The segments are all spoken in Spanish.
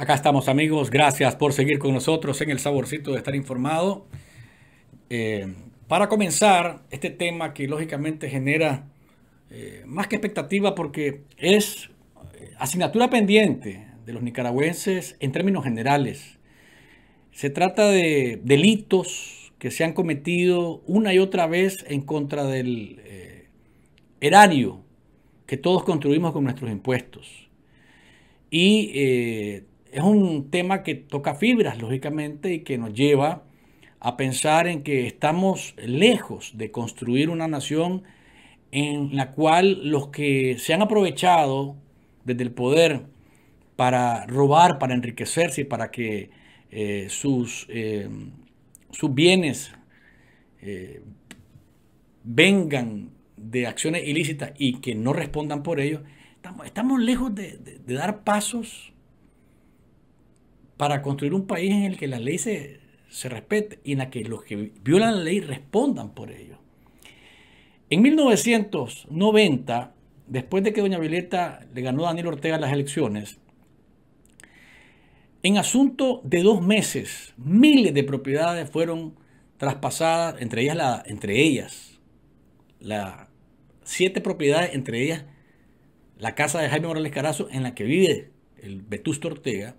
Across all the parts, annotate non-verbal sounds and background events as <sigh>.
Acá estamos amigos, gracias por seguir con nosotros en el saborcito de estar informado. Eh, para comenzar, este tema que lógicamente genera eh, más que expectativa porque es eh, asignatura pendiente de los nicaragüenses en términos generales. Se trata de delitos que se han cometido una y otra vez en contra del erario que todos construimos con nuestros impuestos. Y es un tema que toca fibras, lógicamente, y que nos lleva a pensar en que estamos lejos de construir una nación en la cual los que se han aprovechado desde el poder para robar, para enriquecerse y para que eh, sus, eh, sus, bienes eh, vengan de acciones ilícitas y que no respondan por ello, estamos, lejos de dar pasos para construir un país en el que la ley se, respete y en la que los que violan la ley respondan por ello. En 1990, después de que doña Violeta le ganó a Daniel Ortega las elecciones, en asunto de dos meses, miles de propiedades fueron traspasadas, entre ellas, la, entre ellas, siete propiedades, entre ellas la casa de Jaime Morales Carazo, en la que vive el Vetusto Ortega,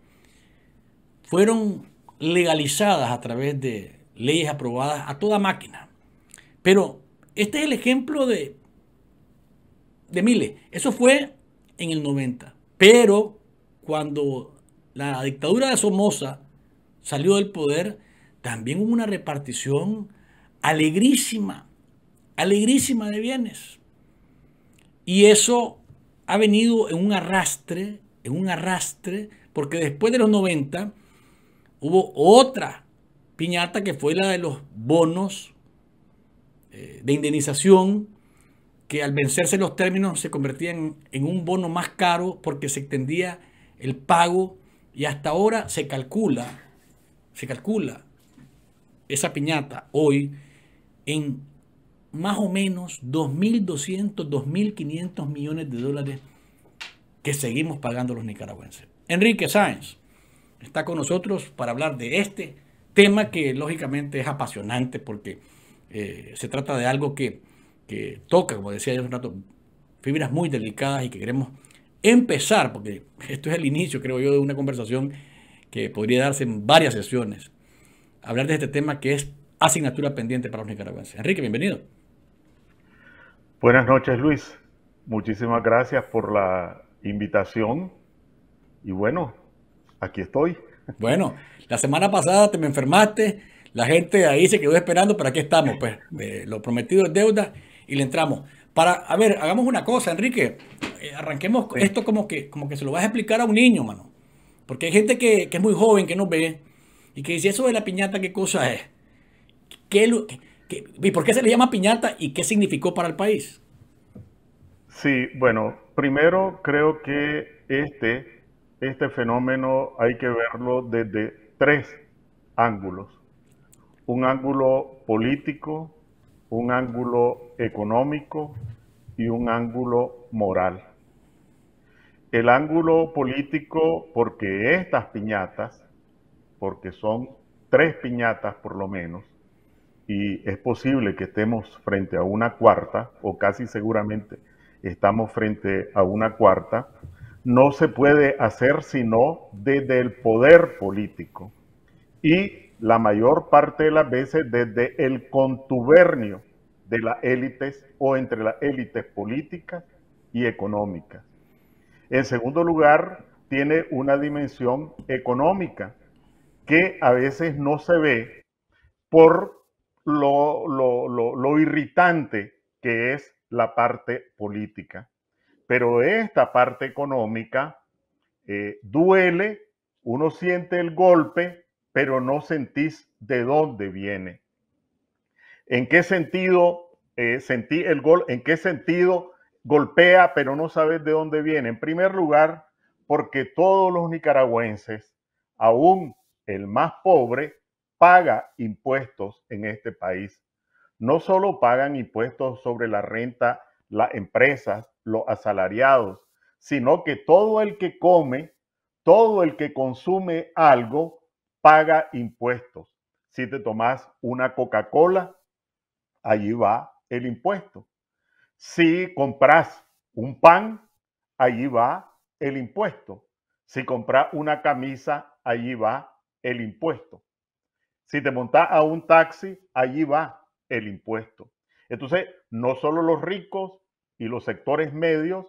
fueron legalizadas a través de leyes aprobadas a toda máquina. Pero este es el ejemplo de, de miles. Eso fue en el 90. Pero cuando la dictadura de Somoza salió del poder, también hubo una repartición alegrísima, alegrísima de bienes. Y eso ha venido en un arrastre, en un arrastre, porque después de los 90 hubo otra piñata que fue la de los bonos eh, de indemnización que al vencerse los términos se convertían en un bono más caro porque se extendía el pago y hasta ahora se calcula, se calcula esa piñata hoy en más o menos 2.200, 2.500 millones de dólares que seguimos pagando los nicaragüenses. Enrique Sáenz está con nosotros para hablar de este tema que lógicamente es apasionante porque eh, se trata de algo que, que toca, como decía yo hace un rato, fibras muy delicadas y que queremos empezar, porque esto es el inicio, creo yo, de una conversación que podría darse en varias sesiones, hablar de este tema que es asignatura pendiente para los nicaragüenses. Enrique, bienvenido. Buenas noches, Luis. Muchísimas gracias por la invitación. Y bueno, Aquí estoy. Bueno, la semana pasada te me enfermaste, la gente ahí se quedó esperando, pero aquí estamos, pues lo prometido es deuda y le entramos. Para, a ver, hagamos una cosa, Enrique, eh, arranquemos esto como que, como que se lo vas a explicar a un niño, mano. Porque hay gente que, es muy joven, que no ve, y que dice eso de la piñata, ¿qué cosa es? y por qué se le llama piñata y qué significó para el país? Sí, bueno, primero creo que este este fenómeno hay que verlo desde tres ángulos. Un ángulo político, un ángulo económico y un ángulo moral. El ángulo político, porque estas piñatas, porque son tres piñatas por lo menos, y es posible que estemos frente a una cuarta, o casi seguramente estamos frente a una cuarta, no se puede hacer sino desde el poder político y la mayor parte de las veces desde el contubernio de las élites o entre las élites políticas y económicas. En segundo lugar, tiene una dimensión económica que a veces no se ve por lo, irritante que es la parte política. Pero esta parte económica eh, duele, uno siente el golpe, pero no sentís de dónde viene. ¿En qué sentido eh, sentí el gol? ¿En qué sentido golpea, pero no sabes de dónde viene? En primer lugar, porque todos los nicaragüenses, aún el más pobre, paga impuestos en este país. No solo pagan impuestos sobre la renta las empresas, los asalariados, sino que todo el que come, todo el que consume algo, paga impuestos. Si te tomas una Coca-Cola, allí va el impuesto. Si compras un pan, allí va el impuesto. Si compras una camisa, allí va el impuesto. Si te montas a un taxi, allí va el impuesto. Entonces, no solo los ricos y los sectores medios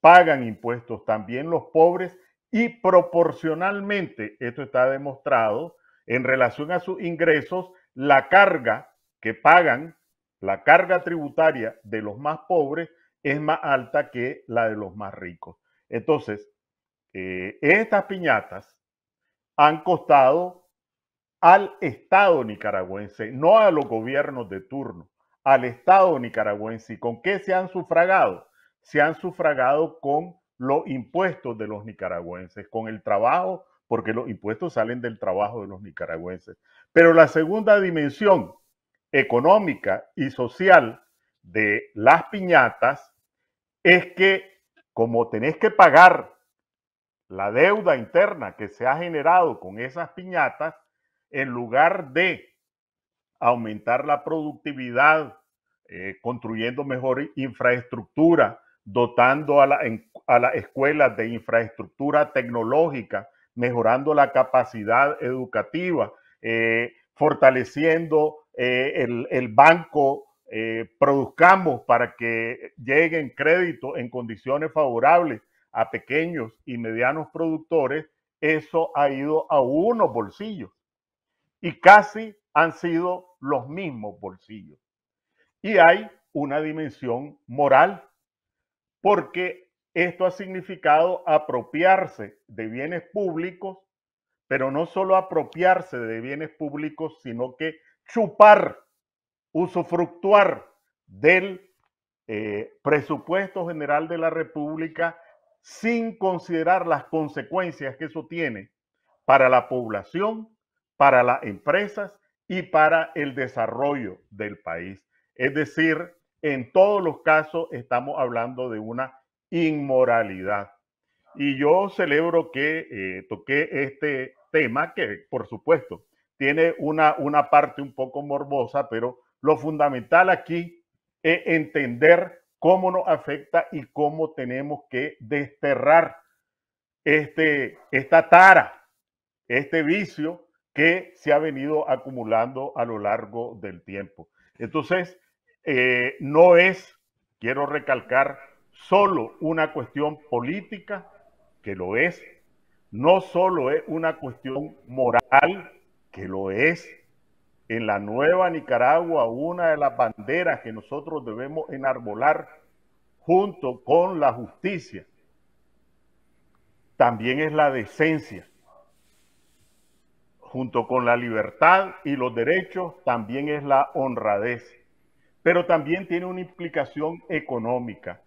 pagan impuestos, también los pobres y proporcionalmente, esto está demostrado, en relación a sus ingresos, la carga que pagan, la carga tributaria de los más pobres es más alta que la de los más ricos. Entonces, eh, estas piñatas han costado al Estado nicaragüense, no a los gobiernos de turno al Estado nicaragüense. con qué se han sufragado? Se han sufragado con los impuestos de los nicaragüenses, con el trabajo, porque los impuestos salen del trabajo de los nicaragüenses. Pero la segunda dimensión económica y social de las piñatas es que como tenés que pagar la deuda interna que se ha generado con esas piñatas, en lugar de aumentar la productividad, eh, construyendo mejor infraestructura, dotando a, la, las escuelas de infraestructura tecnológica, mejorando la capacidad educativa, eh, fortaleciendo eh, el, el, banco, produzcamos para que lleguen créditos en condiciones favorables a pequeños y medianos productores, eso ha ido a unos bolsillos. Y casi han sido los mismos bolsillos. Y hay una dimensión moral, porque esto ha significado apropiarse de bienes públicos, pero no solo apropiarse de bienes públicos, sino que chupar, usufructuar del eh, presupuesto general de la República sin considerar las consecuencias que eso tiene para la población, para las empresas y para el desarrollo del país. Es decir, en todos los casos estamos hablando de una inmoralidad. Y yo celebro que eh, toqué este tema que, por supuesto, tiene una, una parte un poco morbosa, pero lo fundamental aquí es entender cómo nos afecta y cómo tenemos que desterrar este, esta tara, este vicio que se ha venido acumulando a lo largo del tiempo. Entonces, eh, no es, quiero recalcar, solo una cuestión política, que lo es, no solo es una cuestión moral, que lo es. En la nueva Nicaragua, una de las banderas que nosotros debemos enarbolar junto con la justicia, también es la decencia junto con la libertad y los derechos, también es la honradez, pero también tiene una implicación económica.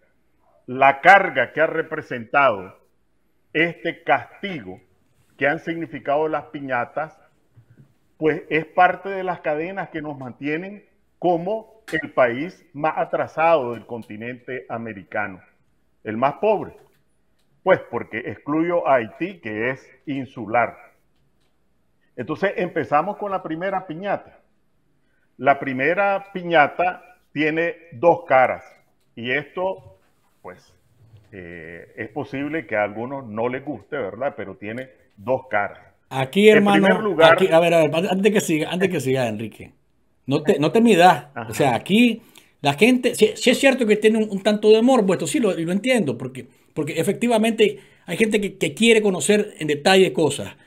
La carga que ha representado este castigo que han significado las piñatas, pues es parte de las cadenas que nos mantienen como el país más atrasado del continente americano, el más pobre, pues porque excluyo a Haití, que es insular. Entonces empezamos con la primera piñata. La primera piñata tiene dos caras y esto, pues, eh, es posible que a algunos no les guste, ¿verdad? Pero tiene dos caras. Aquí, hermano, a ver, a ver, antes de que siga, antes de que siga, Enrique, no te, no te midas. O sea, aquí la gente, si, es cierto que tiene un, tanto de amor pues, esto sí lo, entiendo, porque, porque efectivamente hay gente que quiere conocer en detalle cosas.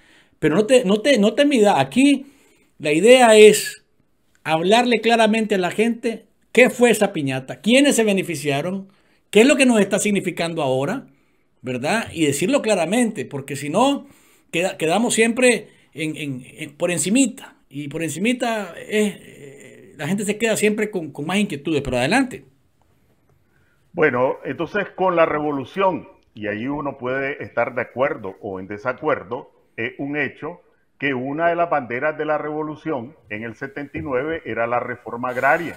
Pero no te, no te, no te Aquí la idea es hablarle claramente a la gente qué fue esa piñata, quiénes se beneficiaron, qué es lo que nos está significando ahora, ¿verdad? Y decirlo claramente, porque si no, quedamos siempre por encimita. Y por encimita eh, eh, la gente se queda siempre con, con más inquietudes, pero adelante. Bueno, entonces con la revolución, y ahí uno puede estar de acuerdo o en desacuerdo, eh, un hecho que una de las banderas de la revolución en el 79 era la reforma agraria,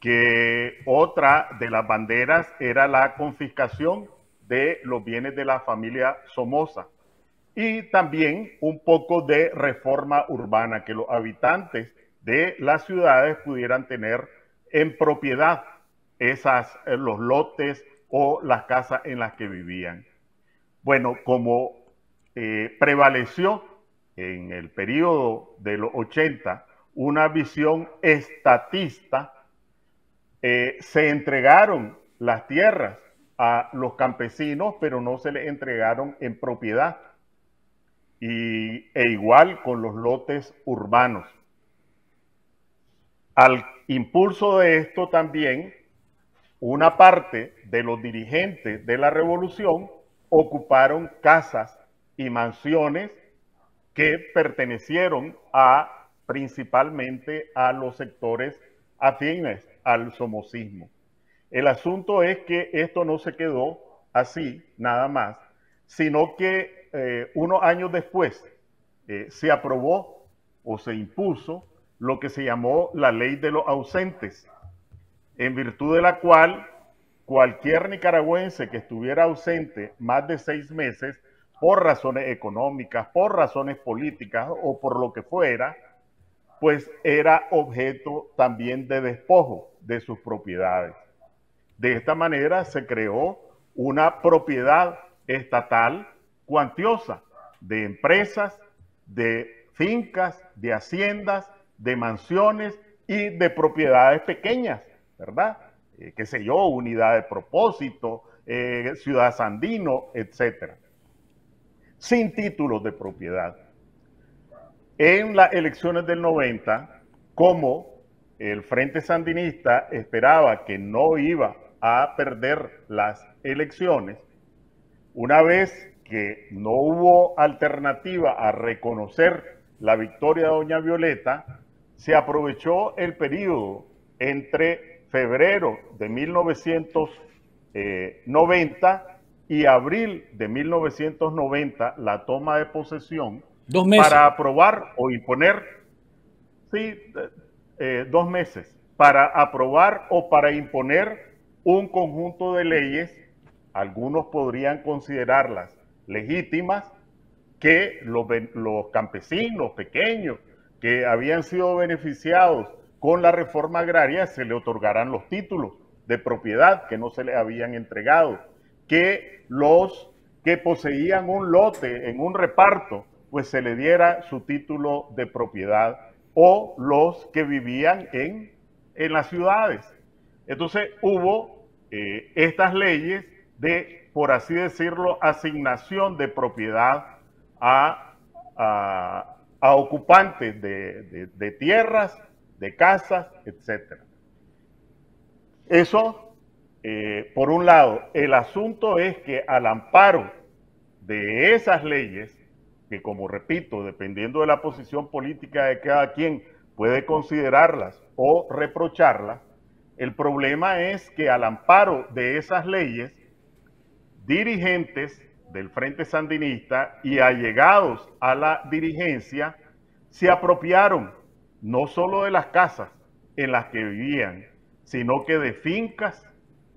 que otra de las banderas era la confiscación de los bienes de la familia Somoza y también un poco de reforma urbana, que los habitantes de las ciudades pudieran tener en propiedad esas, eh, los lotes o las casas en las que vivían. Bueno, como eh, prevaleció en el periodo de los 80 una visión estatista, eh, se entregaron las tierras a los campesinos, pero no se les entregaron en propiedad, y, e igual con los lotes urbanos. Al impulso de esto también, una parte de los dirigentes de la revolución ocuparon casas y mansiones que pertenecieron a principalmente a los sectores afines al somocismo. El asunto es que esto no se quedó así, nada más, sino que eh, unos años después eh, se aprobó o se impuso lo que se llamó la ley de los ausentes, en virtud de la cual cualquier nicaragüense que estuviera ausente más de seis meses por razones económicas, por razones políticas o por lo que fuera, pues era objeto también de despojo de sus propiedades. De esta manera se creó una propiedad estatal cuantiosa de empresas, de fincas, de haciendas, de mansiones y de propiedades pequeñas, ¿verdad? Eh, qué sé yo, unidad de propósito, eh, ciudad sandino, etcétera sin títulos de propiedad. En las elecciones del 90, como el Frente Sandinista esperaba que no iba a perder las elecciones, una vez que no hubo alternativa a reconocer la victoria de Doña Violeta, se aprovechó el periodo entre febrero de 1990 y abril de 1990 la toma de posesión para aprobar o imponer, sí, eh, eh, dos meses, para aprobar o para imponer un conjunto de leyes, algunos podrían considerarlas legítimas, que los, los campesinos pequeños que habían sido beneficiados con la reforma agraria se le otorgarán los títulos de propiedad que no se les habían entregado que los que poseían un lote en un reparto, pues se le diera su título de propiedad, o los que vivían en, en las ciudades. Entonces hubo eh, estas leyes de, por así decirlo, asignación de propiedad a, ocupantes de, de tierras, de casas, etc. Eso eh, por un lado, el asunto es que al amparo de esas leyes, que como repito, dependiendo de la posición política de cada quien, puede considerarlas o reprocharlas, el problema es que al amparo de esas leyes, dirigentes del Frente Sandinista y allegados a la dirigencia se apropiaron no solo de las casas en las que vivían, sino que de fincas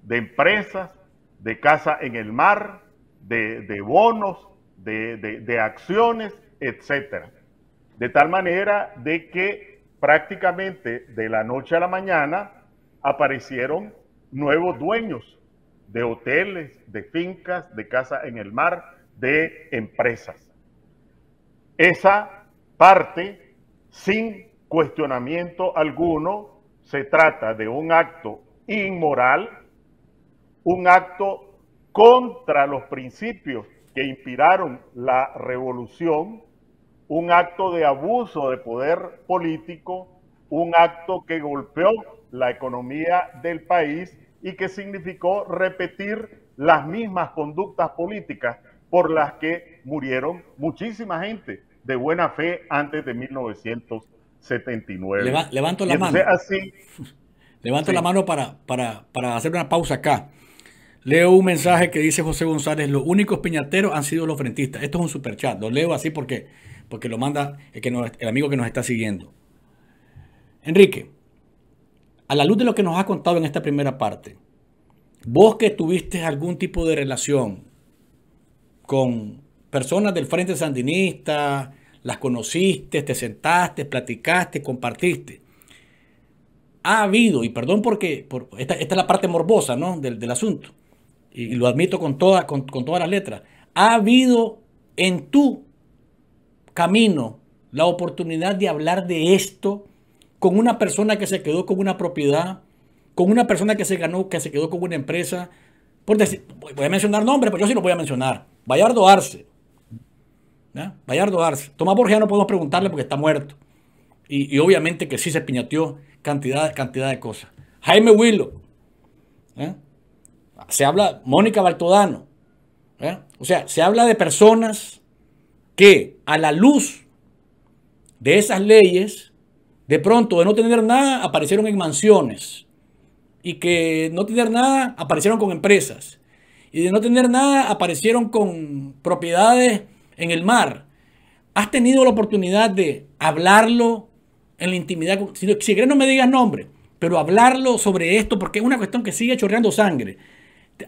de empresas, de casa en el mar, de, bonos, de, acciones, etcétera. De tal manera de que prácticamente de la noche a la mañana aparecieron nuevos dueños de hoteles, de fincas, de casa en el mar, de empresas. Esa parte, sin cuestionamiento alguno, se trata de un acto inmoral un acto contra los principios que inspiraron la revolución, un acto de abuso de poder político, un acto que golpeó la economía del país y que significó repetir las mismas conductas políticas por las que murieron muchísima gente de buena fe antes de 1979. levanto la mano. <laughs> levanto la mano para, para hacer una pausa acá. Leo un mensaje que dice José González, los únicos piñateros han sido los frentistas. Esto es un superchat, lo leo así porque, porque lo manda el, que el amigo que nos está siguiendo. Enrique, a la luz de lo que nos ha contado en esta primera parte, vos que tuviste algún tipo de relación con personas del Frente Sandinista, las conociste, te sentaste, platicaste, compartiste. Ha habido, y perdón porque esta, esta, es la parte morbosa del asunto, y lo admito con, toda, con, con todas las letras, ha habido en tu camino la oportunidad de hablar de esto con una persona que se quedó con una propiedad, con una persona que se ganó, que se quedó con una empresa. Por decir, voy a mencionar nombres, pero yo sí lo voy a mencionar. Bayardo Arce. ¿Ya? Bayardo Arce. Tomás Borges no podemos preguntarle porque está muerto. Y, obviamente que sí se piñateó cantidad, cantidad de cosas. Jaime Willow. ¿Eh? se habla Mónica Baltodano. ¿eh? O sea, se habla de personas que a la luz de esas leyes, de pronto de no tener nada, aparecieron en mansiones. Y que no tener nada, aparecieron con empresas. Y de no tener nada, aparecieron con propiedades en el mar. ¿Has tenido la oportunidad de hablarlo en la intimidad? Si, si no me digas nombre, pero hablarlo sobre esto, porque es una cuestión que sigue chorreando sangre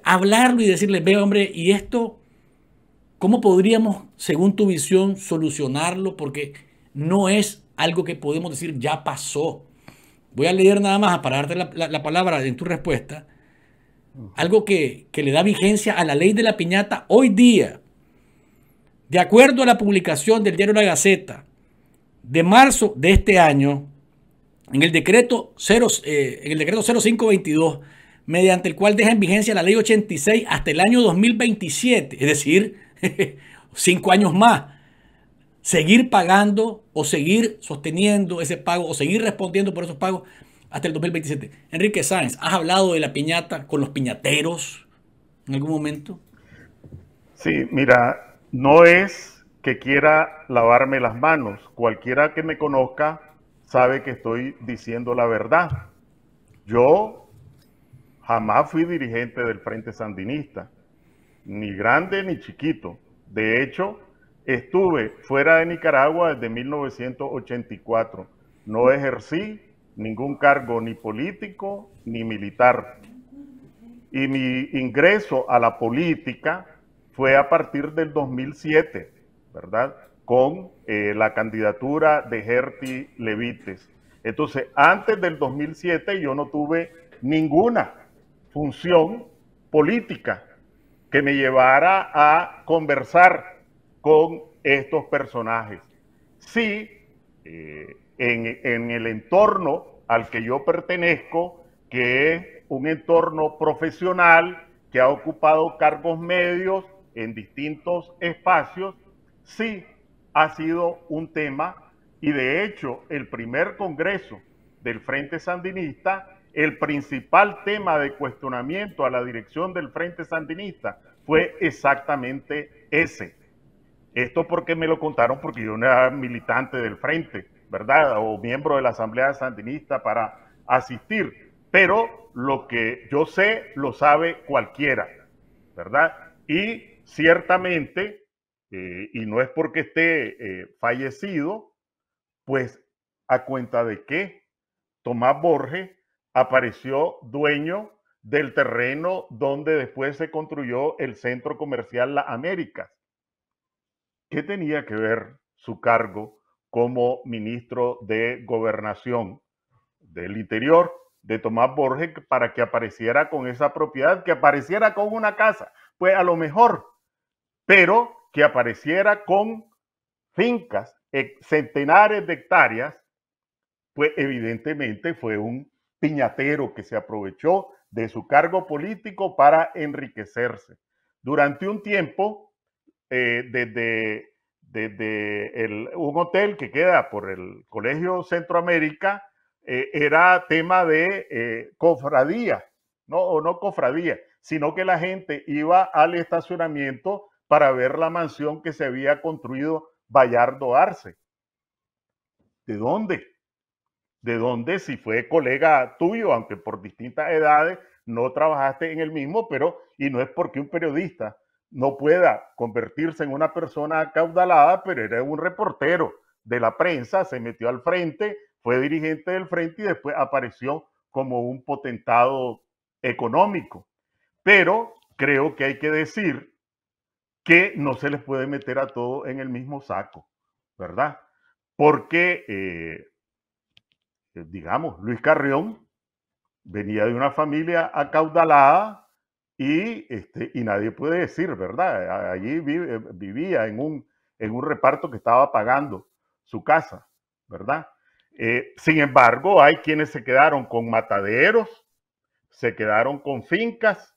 hablarlo y decirle, ve hombre, y esto, ¿cómo podríamos, según tu visión, solucionarlo? Porque no es algo que podemos decir, ya pasó. Voy a leer nada más para darte la, la, palabra en tu respuesta. Algo que, le da vigencia a la ley de la piñata hoy día. De acuerdo a la publicación del diario La Gaceta de marzo de este año, en el decreto, eh, en el decreto 0522, mediante el cual deja en vigencia la ley 86 hasta el año 2027, es decir, <laughs> cinco años más, seguir pagando o seguir sosteniendo ese pago o seguir respondiendo por esos pagos hasta el 2027. Enrique Sáenz, ¿has hablado de la piñata con los piñateros en algún momento? Sí, mira, no es que quiera lavarme las manos. Cualquiera que me conozca sabe que estoy diciendo la verdad. Yo Jamás fui dirigente del Frente Sandinista, ni grande ni chiquito. De hecho, estuve fuera de Nicaragua desde 1984. No ejercí ningún cargo ni político ni militar. Y mi ingreso a la política fue a partir del 2007, ¿verdad? Con eh, la candidatura de Gerti Levites. Entonces, antes del 2007 yo no tuve ninguna función política que me llevara a conversar con estos personajes. Sí, eh, en, en el entorno al que yo pertenezco, que es un entorno profesional que ha ocupado cargos medios en distintos espacios, sí ha sido un tema y de hecho el primer Congreso del Frente Sandinista el principal tema de cuestionamiento a la dirección del Frente Sandinista fue exactamente ese. Esto porque me lo contaron, porque yo era militante del Frente, ¿verdad? O miembro de la Asamblea Sandinista para asistir. Pero lo que yo sé, lo sabe cualquiera, ¿verdad? Y ciertamente, eh, y no es porque esté eh, fallecido, pues a cuenta de que Tomás Borges apareció dueño del terreno donde después se construyó el centro comercial La Américas. ¿Qué tenía que ver su cargo como ministro de Gobernación del Interior de Tomás Borges para que apareciera con esa propiedad, que apareciera con una casa? Pues a lo mejor, pero que apareciera con fincas, eh, centenares de hectáreas, pues evidentemente fue un piñatero que se aprovechó de su cargo político para enriquecerse. Durante un tiempo, desde, eh, un hotel que queda por el Colegio Centroamérica, eh, era tema de eh, cofradía, ¿no? o no cofradía, sino que la gente iba al estacionamiento para ver la mansión que se había construido Bayardo Arce. ¿De dónde? de donde si fue colega tuyo, aunque por distintas edades, no trabajaste en el mismo, pero, y no es porque un periodista no pueda convertirse en una persona acaudalada, pero era un reportero de la prensa, se metió al frente, fue dirigente del frente y después apareció como un potentado económico. Pero creo que hay que decir que no se les puede meter a todos en el mismo saco, ¿verdad? Porque eh, eh, digamos, Luis Carrión venía de una familia acaudalada y, este, y nadie puede decir, ¿verdad? Allí eh, vivía en un, en un reparto que estaba pagando su casa, ¿verdad? Eh, sin embargo, hay quienes se quedaron con mataderos, se quedaron con fincas,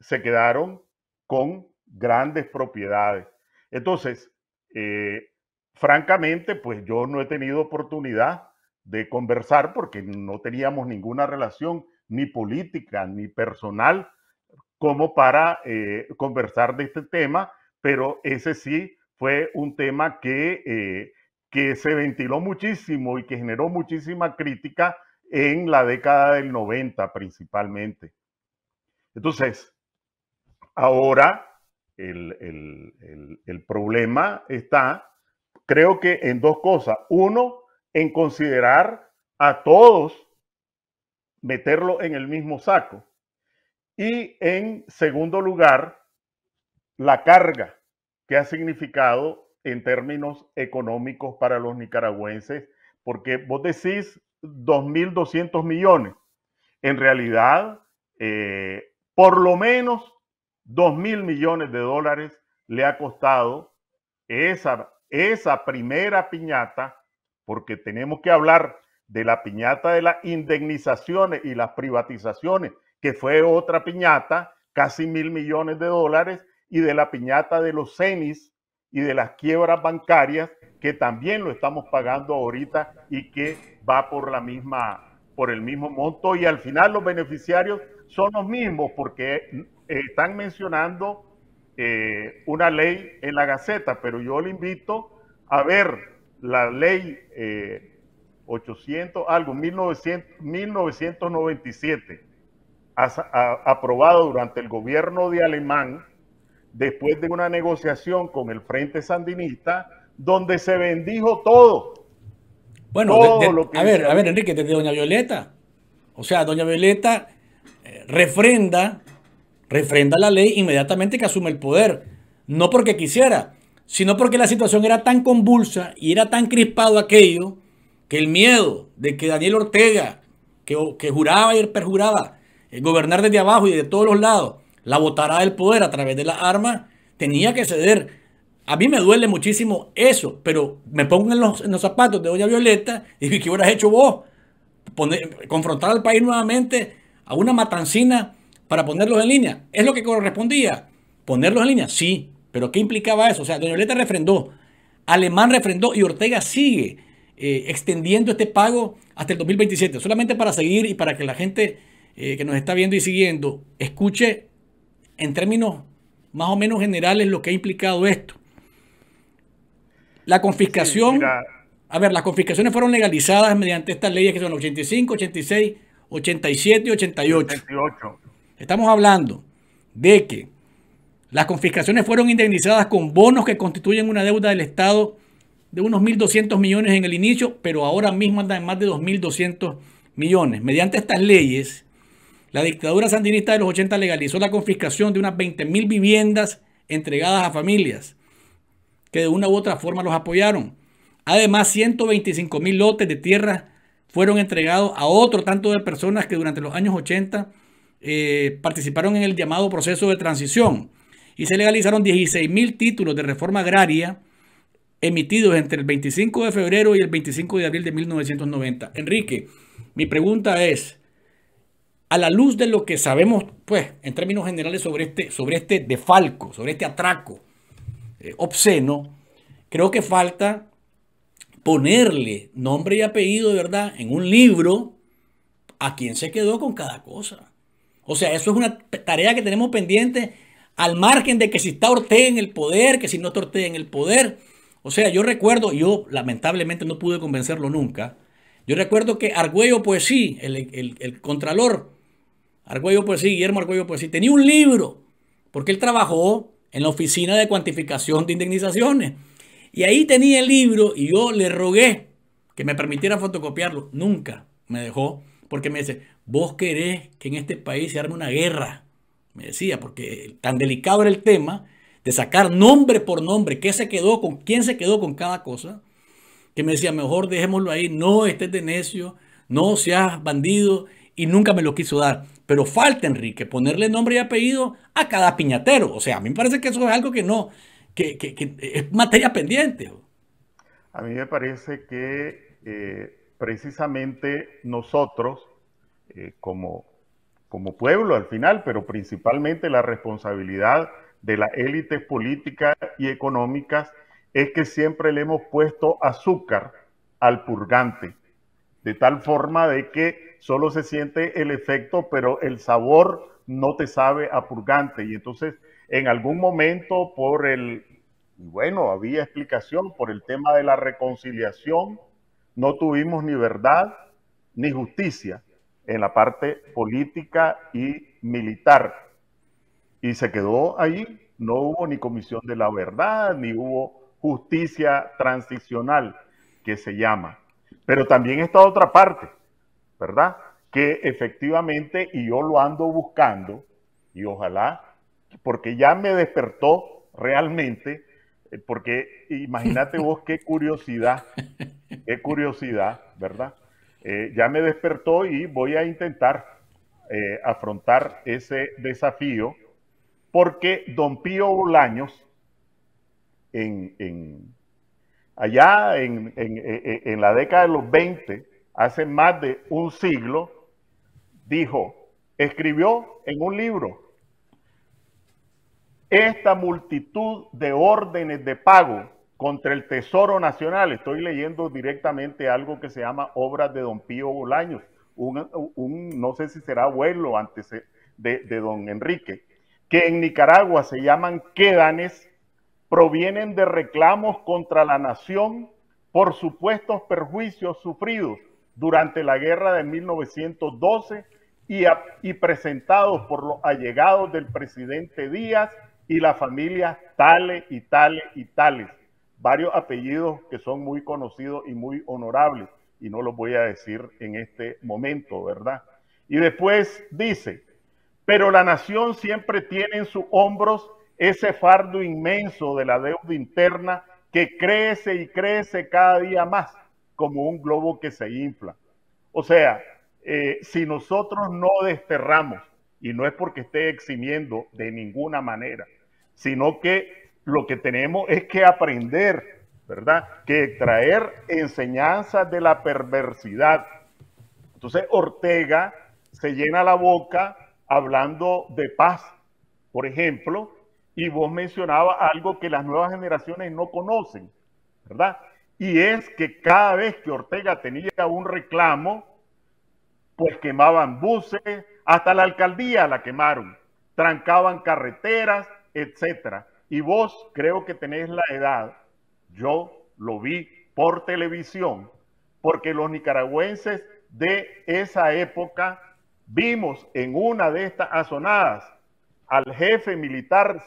se quedaron con grandes propiedades. Entonces, francamente, pues yo no he tenido oportunidad de conversar porque no teníamos ninguna relación ni política ni personal como para eh, conversar de este tema, pero ese sí fue un tema que, eh, que se ventiló muchísimo y que generó muchísima crítica en la década del 90 principalmente. Entonces, ahora el, el problema está, creo que en dos cosas. Uno, en considerar a todos meterlo en el mismo saco. Y en segundo lugar, la carga que ha significado en términos económicos para los nicaragüenses, porque vos decís 2.200 millones. En realidad, eh, por lo menos 2.000 millones de dólares le ha costado esa, esa primera piñata porque tenemos que hablar de la piñata de las indemnizaciones y las privatizaciones, que fue otra piñata, casi mil millones de dólares, y de la piñata de los CENIS y de las quiebras bancarias, que también lo estamos pagando ahorita y que va por la misma por el mismo monto y al final los beneficiarios son los mismos porque eh, están mencionando eh, una ley en la Gaceta, pero yo le invito a ver la ley 800, eh, algo, 1900, 1997, aprobada aprobado durante el gobierno de Alemán, después de una negociación con el Frente Sandinista, donde se bendijo todo. Bueno, a ver, a ver, Enrique, desde Doña Violeta. O sea, Doña Violeta eh, refrenda, refrenda la ley inmediatamente que asume el poder. No porque quisiera, sino porque la situación era tan convulsa y era tan crispado aquello que el miedo de que Daniel Ortega, que, juraba y perjuraba el eh, gobernar desde abajo y de todos los lados, la botará del poder a través de las armas, tenía que ceder. A mí me duele muchísimo eso, pero me pongo en los, zapatos de olla Violeta y ¿qué hubieras hecho vos? confrontar al país nuevamente a una matancina para ponerlos en línea. ¿Es lo que correspondía? ¿Ponerlos en línea? Sí, pero ¿qué implicaba eso? O sea, Doña refrendó, Alemán refrendó y Ortega sigue eh, extendiendo este pago hasta el 2027. Solamente para seguir y para que la gente eh, que nos está viendo y siguiendo escuche en términos más o menos generales lo que ha implicado esto. La confiscación, a ver, las confiscaciones fueron legalizadas mediante estas leyes que son 85, 86, 87 y 88. 88. Estamos hablando de que las confiscaciones fueron indemnizadas con bonos que constituyen una deuda del Estado de unos 1.200 millones en el inicio, pero ahora mismo andan en más de 2.200 millones. Mediante estas leyes, la dictadura sandinista de los 80 legalizó la confiscación de unas 20.000 viviendas entregadas a familias que de una u otra forma los apoyaron. Además, 125.000 lotes de tierra fueron entregados a otro tanto de personas que durante los años 80 eh, participaron en el llamado proceso de transición y se legalizaron 16.000 títulos de reforma agraria emitidos entre el 25 de febrero y el 25 de abril de 1990. Enrique, mi pregunta es, a la luz de lo que sabemos, pues, en términos generales sobre este, sobre este defalco, sobre este atraco eh, obsceno, creo que falta ponerle nombre y apellido, de verdad, en un libro a quien se quedó con cada cosa. O sea, eso es una tarea que tenemos pendiente al margen de que si está Ortega en el poder, que si no está Ortega en el poder. O sea, yo recuerdo, yo lamentablemente no pude convencerlo nunca. Yo recuerdo que Argüello Poesí, el, contralor, Argüello Poesí, Guillermo Argüello Poesí, tenía un libro, porque él trabajó en la oficina de cuantificación de indemnizaciones. Y ahí tenía el libro y yo le rogué que me permitiera fotocopiarlo. Nunca me dejó, porque me dice, vos querés que en este país se arme una guerra me decía, porque tan delicado era el tema de sacar nombre por nombre, qué se quedó con quién se quedó con cada cosa, que me decía, mejor dejémoslo ahí, no estés de necio, no seas bandido, y nunca me lo quiso dar. Pero falta, Enrique, ponerle nombre y apellido a cada piñatero. O sea, a mí me parece que eso es algo que no, que, que, es materia pendiente. A mí me parece que eh, precisamente nosotros, eh, como como pueblo al final, pero principalmente la responsabilidad de las élites políticas y económicas es que siempre le hemos puesto azúcar al purgante, de tal forma de que solo se siente el efecto, pero el sabor no te sabe a purgante. Y entonces, en algún momento, por el, bueno, había explicación, por el tema de la reconciliación, no tuvimos ni verdad ni justicia en la parte política y militar. Y se quedó ahí, no hubo ni comisión de la verdad, ni hubo justicia transicional, que se llama. Pero también está otra parte, ¿verdad? Que efectivamente, y yo lo ando buscando, y ojalá, porque ya me despertó realmente, porque imagínate vos qué curiosidad, qué curiosidad, ¿verdad? Eh, ya me despertó y voy a intentar eh, afrontar ese desafío porque don Pío Bolaños, allá en, eh, en la década de los 20, hace más de un siglo, dijo, escribió en un libro, esta multitud de órdenes de pago contra el Tesoro Nacional. Estoy leyendo directamente algo que se llama Obras de Don Pío Bolaños, un, no sé si será abuelo antes de, Don Enrique, que en Nicaragua se llaman quedanes, provienen de reclamos contra la nación por supuestos perjuicios sufridos durante la guerra de 1912 y, y presentados por los allegados del presidente Díaz y la familia Tale y Tale y Tales varios apellidos que son muy conocidos y muy honorables, y no los voy a decir en este momento, ¿verdad? Y después dice, pero la nación siempre tiene en sus hombros ese fardo inmenso de la deuda interna que crece y crece cada día más, como un globo que se infla. O sea, eh, si nosotros no desterramos, y no es porque esté eximiendo de ninguna manera, sino que lo que tenemos es que aprender, ¿verdad? Que traer enseñanzas de la perversidad. Entonces Ortega se llena la boca hablando de paz, por ejemplo, y vos mencionabas algo que las nuevas generaciones no conocen, ¿verdad? Y es que cada vez que Ortega tenía un reclamo, pues quemaban buses, hasta la alcaldía la quemaron, trancaban carreteras, etcétera. Y vos creo que tenés la edad, yo lo vi por televisión, porque los nicaragüenses de esa época vimos en una de estas azonadas al jefe militar,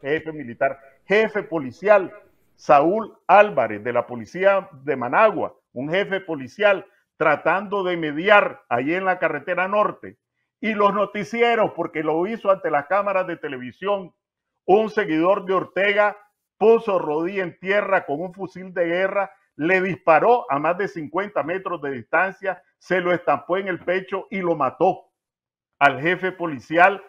jefe militar, jefe policial, Saúl Álvarez de la policía de Managua, un jefe policial tratando de mediar allí en la carretera norte. Y los noticieros, porque lo hizo ante las cámaras de televisión un seguidor de Ortega puso Rodí en tierra con un fusil de guerra, le disparó a más de 50 metros de distancia, se lo estampó en el pecho y lo mató al jefe policial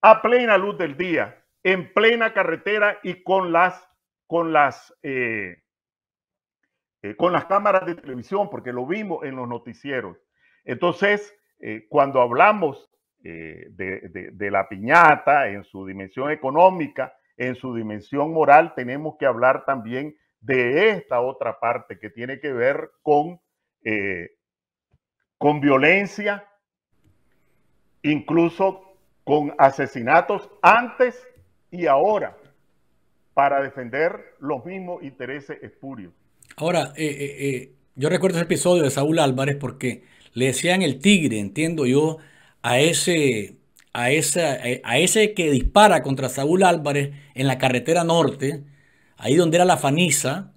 a plena luz del día, en plena carretera y con las, con las, eh, eh, con las cámaras de televisión, porque lo vimos en los noticieros. Entonces, eh, cuando hablamos eh, de, la piñata, en su dimensión económica, en su dimensión moral, tenemos que hablar también de esta otra parte que tiene que ver con, eh, con violencia, incluso con asesinatos antes y ahora, para defender los mismos intereses espurios. Ahora, eh, yo recuerdo ese episodio de Saúl Álvarez porque le decían el tigre, entiendo yo, a ese, a, a ese que dispara contra Saúl Álvarez en la carretera norte, ahí donde era la Faniza,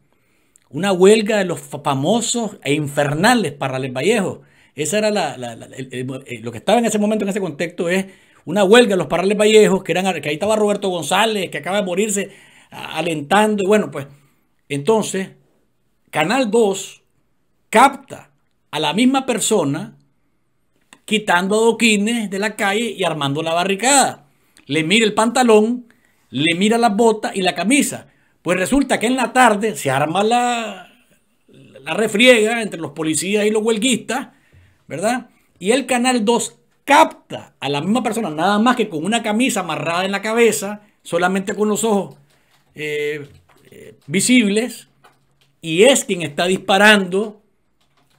una huelga de los famosos e infernales Parrales Vallejos. Esa era la, lo que estaba en ese momento, en ese contexto, es una huelga de los parales Vallejos, que, eran, que ahí estaba Roberto González, que acaba de morirse alentando. Y bueno, pues entonces, Canal 2 capta a la misma persona quitando Doquines de la calle y armando la barricada. Le mira el pantalón, le mira las botas y la camisa. Pues resulta que en la tarde se arma la, la refriega entre los policías y los huelguistas, ¿verdad? Y el Canal 2 capta a la misma persona, nada más que con una camisa amarrada en la cabeza, solamente con los ojos eh, eh, visibles, y es quien está disparando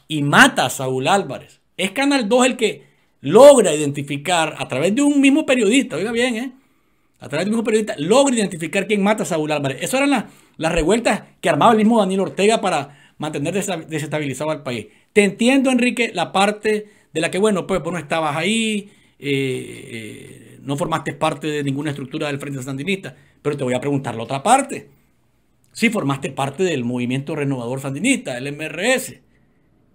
y mata a Saúl Álvarez. Es Canal 2 el que logra identificar a través de un mismo periodista, oiga bien, ¿eh? a través de un mismo periodista, logra identificar quién mata a Saúl Álvarez. Esas eran las, revueltas que armaba el mismo Daniel Ortega para mantener desestabilizado al país. Te entiendo, Enrique, la parte de la que, bueno, pues, vos no estabas ahí, eh, eh, no formaste parte de ninguna estructura del Frente Sandinista, pero te voy a preguntar la otra parte. Si formaste parte del movimiento renovador sandinista, el MRS.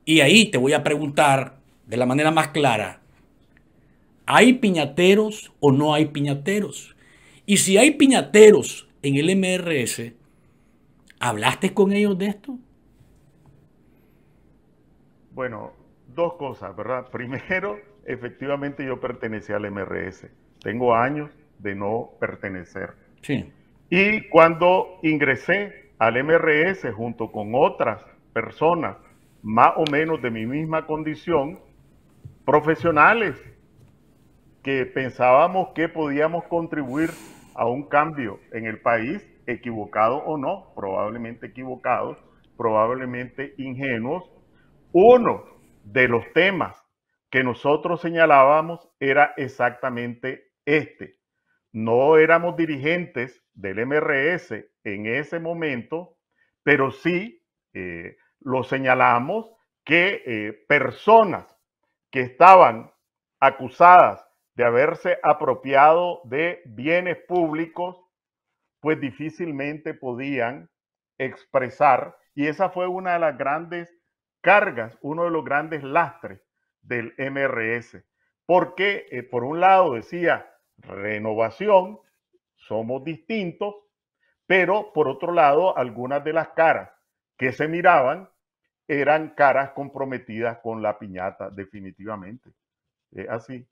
Y ahí te voy a preguntar de la manera más clara. ¿Hay piñateros o no hay piñateros? Y si hay piñateros en el MRS, ¿hablaste con ellos de esto? Bueno, dos cosas, ¿verdad? <laughs> Primero, efectivamente yo pertenecí al MRS. Tengo años de no pertenecer. Sí. Y cuando ingresé al MRS junto con otras personas más o menos de mi misma condición, profesionales que pensábamos que podíamos contribuir a un cambio en el país, equivocado o no, probablemente equivocados, probablemente ingenuos. Uno de los temas que nosotros señalábamos era exactamente este. No éramos dirigentes del MRS en ese momento, pero sí eh, lo señalamos que eh, personas que estaban acusadas de haberse apropiado de bienes públicos, pues difícilmente podían expresar, y esa fue una de las grandes cargas, uno de los grandes lastres del MRS, porque eh, por un lado decía renovación, somos distintos, pero por otro lado algunas de las caras que se miraban eran caras comprometidas con la piñata, definitivamente. Es así.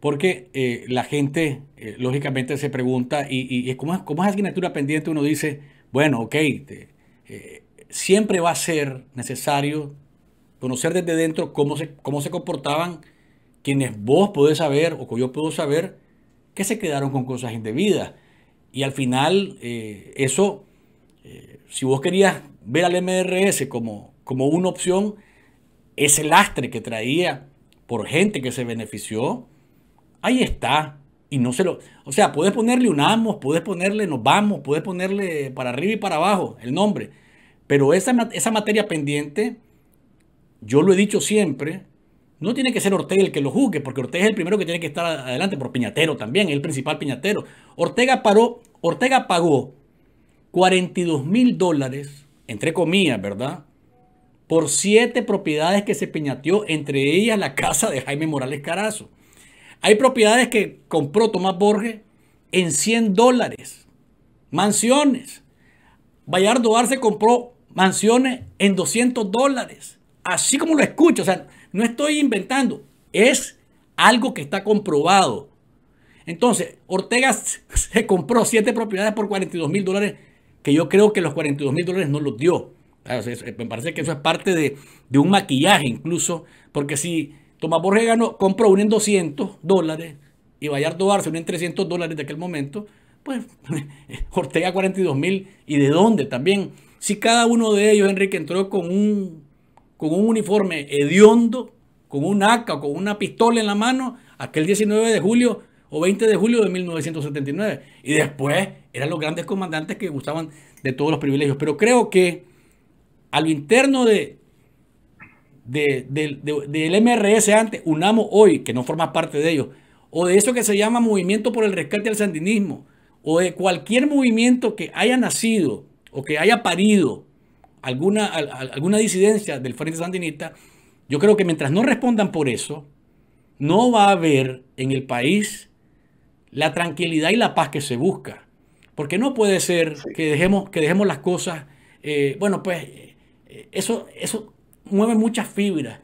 Porque eh, la gente, eh, lógicamente, se pregunta, y, es como, como, es asignatura pendiente, uno dice, bueno, ok, eh, siempre va a ser necesario conocer desde dentro cómo se, cómo se comportaban quienes vos podés saber o que yo puedo saber que se quedaron con cosas indebidas. Y al final, eh, eso, eh, si vos querías ver al MRS como, como una opción, ese lastre que traía por gente que se benefició, ahí está. Y no se lo. O sea, puedes ponerle unamos, puedes ponerle nos vamos, puedes ponerle para arriba y para abajo el nombre. Pero esa materia pendiente, yo lo he dicho siempre, no tiene que ser Ortega el que lo juzgue, porque Ortega es el primero que tiene que estar adelante, por piñatero también, el principal piñatero. Ortega paró, Ortega pagó 42 mil dólares, entre comillas, ¿verdad? Por siete propiedades que se piñateó, entre ellas la casa de Jaime Morales Carazo. Hay propiedades que compró Tomás Borges en 100 dólares, mansiones. Bayardo Arce compró mansiones en 200 dólares, así como lo escucho, o sea no estoy inventando, es algo que está comprobado. Entonces, Ortega se compró siete propiedades por 42 mil dólares, que yo creo que los 42 mil dólares no los dio. Ah, eh, me parece que eso es parte de, un maquillaje incluso, porque si Tomás no compró un en 200 dólares y Vallardo Barce un en 300 dólares de aquel momento, pues <laughs> Ortega 42 mil y de dónde también. Si cada uno de ellos, Enrique, entró con un con un uniforme hediondo, con un AK o con una pistola en la mano, aquel 19 de julio o 20 de julio de 1979. Y después eran los grandes comandantes que gustaban de todos los privilegios. Pero creo que a lo interno de, del MRS antes, UNAMO hoy, que no forma parte de ellos, o de eso que se llama movimiento por el rescate al sandinismo, o de cualquier movimiento que haya nacido o que haya parido alguna, alguna disidencia del Frente Sandinista, yo creo que mientras no respondan por eso, no va a haber en el país la tranquilidad y la paz que se busca. Porque no puede ser que dejemos, que dejemos las cosas, eh, bueno, pues eh, eso, eso mueve muchas fibras,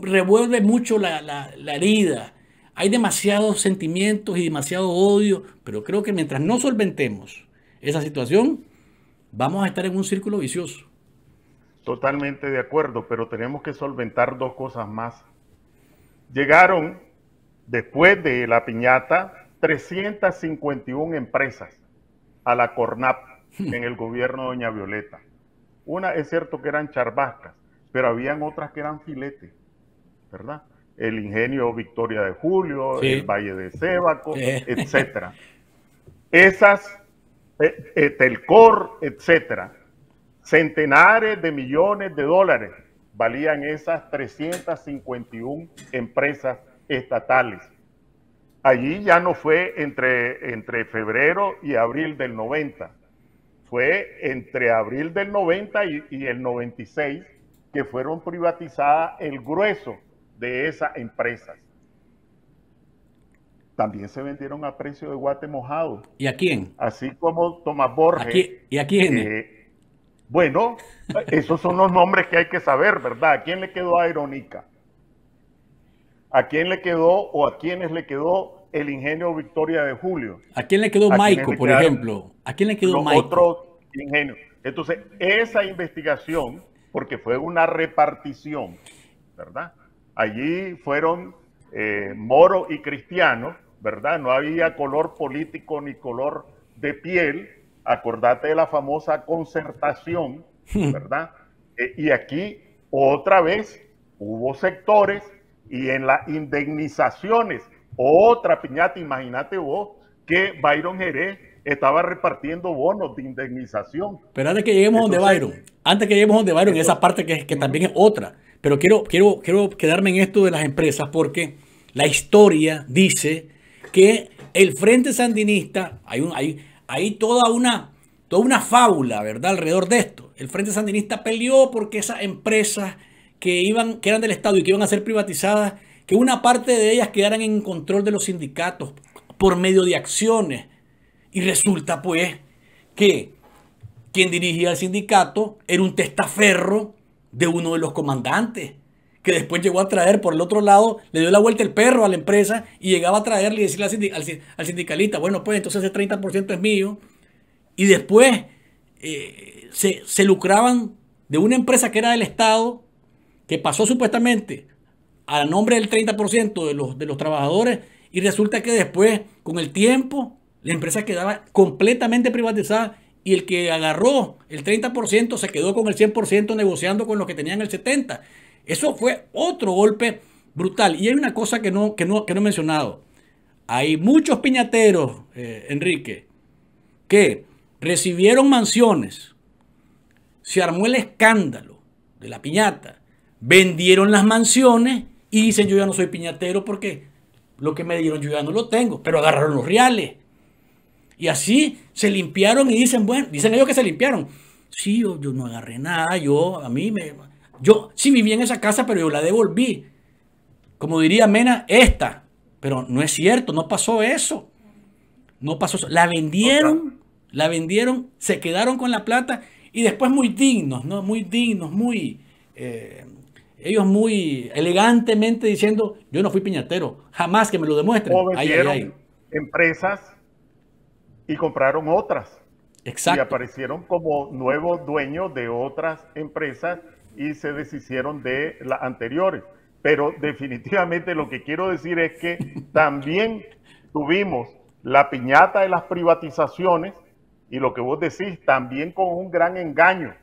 revuelve mucho la herida, hay demasiados sentimientos y demasiado odio, pero creo que mientras no solventemos esa situación, vamos a estar en un círculo vicioso. Totalmente de acuerdo, pero tenemos que solventar dos cosas más. Llegaron, después de la piñata, 351 empresas a la CORNAP hmm. en el gobierno de Doña Violeta. Una es cierto que eran charbascas, pero habían otras que eran filetes, ¿verdad? El ingenio Victoria de Julio, el Valle de Sébaco, etcétera. Esas, eh, eh, Telcor, etcétera Centenares de millones de dólares valían esas 351 empresas estatales. Allí ya no fue entre, entre febrero y abril del 90, fue entre abril del 90 y, y el 96 que fueron privatizadas el grueso de esas empresas. También se vendieron a precio de guate mojado. ¿Y a quién? Así como Tomás Borges. ¿Y a quién? Eh, bueno, esos son los nombres que hay que saber, ¿verdad? ¿A quién le quedó a Ironica? ¿A quién le quedó o a quiénes le quedó el ingenio Victoria de Julio? ¿A quién le quedó Maico, por ejemplo? ¿A quién le quedó Maico? Otro Entonces, esa investigación, porque fue una repartición, ¿verdad? Allí fueron eh, moro y cristiano, ¿verdad? No había color político ni color de piel, acordate de la famosa concertación, hmm. ¿verdad? Eh, y aquí otra vez hubo sectores y en las indemnizaciones, otra piñata, imagínate vos, que Byron Jerez estaba repartiendo bonos de indemnización. Pero antes que lleguemos a donde Byron, antes que lleguemos donde Byron, esa parte que, que también es otra, pero quiero, quiero, quiero quedarme en esto de las empresas porque la historia dice que el Frente Sandinista, hay un, hay, hay toda una, toda una fábula, ¿verdad?, alrededor de esto. El Frente Sandinista peleó porque esas empresas que, iban, que eran del Estado y que iban a ser privatizadas, que una parte de ellas quedaran en control de los sindicatos por medio de acciones. Y resulta pues que quien dirigía el sindicato era un testaferro de uno de los comandantes que después llegó a traer por el otro lado, le dio la vuelta el perro a la empresa y llegaba a traerle y decirle al, sindicalista, bueno, pues entonces ese 30% es mío. Y después eh, se, lucraban de una empresa que era del Estado, que pasó supuestamente a nombre del 30% de los, de los trabajadores y resulta que después, con el tiempo, la empresa quedaba completamente privatizada y el que agarró el 30% se quedó con el 100% negociando con los que tenían el 70%. Eso fue otro golpe brutal. Y hay una cosa que no, que no, he mencionado. Hay muchos piñateros, eh, Enrique, que recibieron mansiones. Se armó el escándalo de la piñata. Vendieron las mansiones y dicen yo ya no soy piñatero porque lo que me dieron yo ya no lo tengo. Pero agarraron los reales. Y así se limpiaron y dicen, bueno, dicen ellos que se limpiaron. Sí, yo no agarré nada, yo, a mí me, yo sí viví en esa casa, pero yo la devolví. Como diría Mena, esta. Pero no es cierto, no pasó eso. No pasó eso. La vendieron, la vendieron, se quedaron con la plata y después muy dignos, ¿no? Muy dignos, muy... Eh, ellos muy elegantemente diciendo, yo no fui piñatero, jamás que me lo demuestren. O empresas y compraron otras. Exacto. Y aparecieron como nuevos dueños de otras empresas y se deshicieron de las anteriores. Pero definitivamente lo que quiero decir es que también tuvimos la piñata de las privatizaciones y lo que vos decís también con un gran engaño,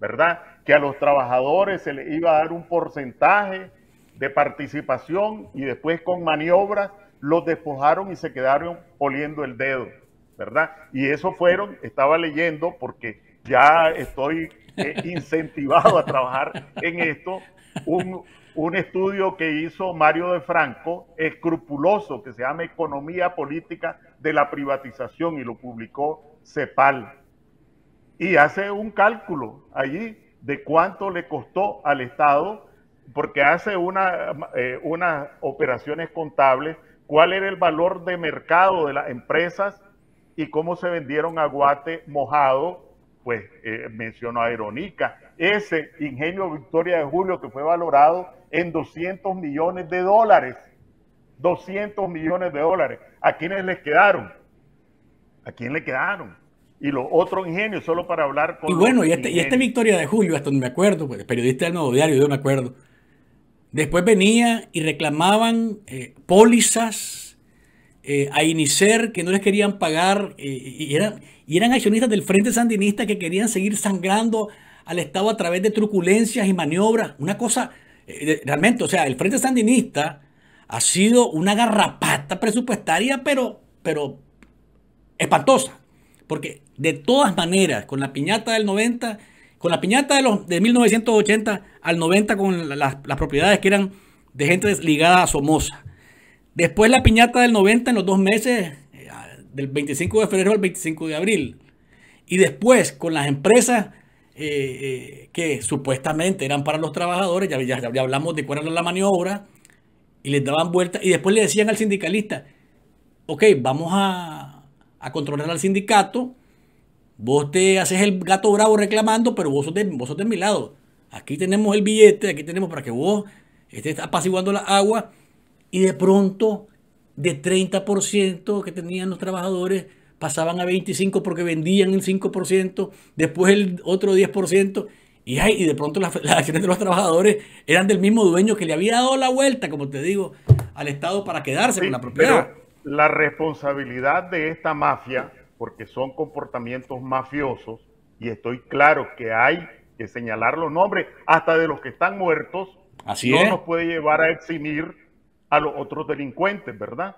¿verdad? Que a los trabajadores se les iba a dar un porcentaje de participación y después con maniobras los despojaron y se quedaron oliendo el dedo, ¿verdad? Y eso fueron, estaba leyendo porque ya estoy incentivado a trabajar en esto. Un, estudio que hizo Mario de Franco, escrupuloso, que se llama Economía Política de la Privatización y lo publicó CEPAL. Y hace un cálculo allí de cuánto le costó al Estado, porque hace una, eh, unas operaciones contables, cuál era el valor de mercado de las empresas y cómo se vendieron aguate mojado pues eh, mencionó a Verónica. Ese ingenio Victoria de Julio que fue valorado en 200 millones de dólares. 200 millones de dólares. ¿A quiénes les quedaron? ¿A quién le quedaron? Y los otros ingenios, solo para hablar con. Y bueno, y, este, y esta Victoria de Julio, hasta donde me acuerdo, pues, periodista del Nuevo Diario, yo me acuerdo. Después venía y reclamaban eh, pólizas eh, a Inicer, que no les querían pagar, eh, y, eran, y eran accionistas del Frente Sandinista que querían seguir sangrando al Estado a través de truculencias y maniobras. Una cosa, eh, realmente, o sea, el Frente Sandinista ha sido una garrapata presupuestaria, pero, pero espantosa. Porque de todas maneras, con la piñata del 90, con la piñata de, los, de 1980 al 90, con las, las propiedades que eran de gente ligada a Somoza Después la piñata del 90 en los dos meses, eh, del 25 de febrero al 25 de abril. Y después con las empresas eh, eh, que supuestamente eran para los trabajadores, ya, hablamos de cuál era la maniobra, y les daban vuelta y después le decían al sindicalista, ok, vamos a, controlar al sindicato, vos te haces el gato bravo reclamando, pero vos sos de, vos sos de mi lado. Aquí tenemos el billete, aquí tenemos para que vos estés apaciguando la agua y de pronto, de 30% que tenían los trabajadores, pasaban a 25% porque vendían el 5%, después el otro 10%. Y, ay, y de pronto las, acciones de los trabajadores eran del mismo dueño que le había dado la vuelta, como te digo, al Estado para quedarse con la propiedad. la responsabilidad de esta mafia, porque son comportamientos mafiosos, y estoy claro que hay que señalar los nombres, hasta de los que están muertos, Así no nos puede llevar a eximir a los otros delincuentes, ¿verdad?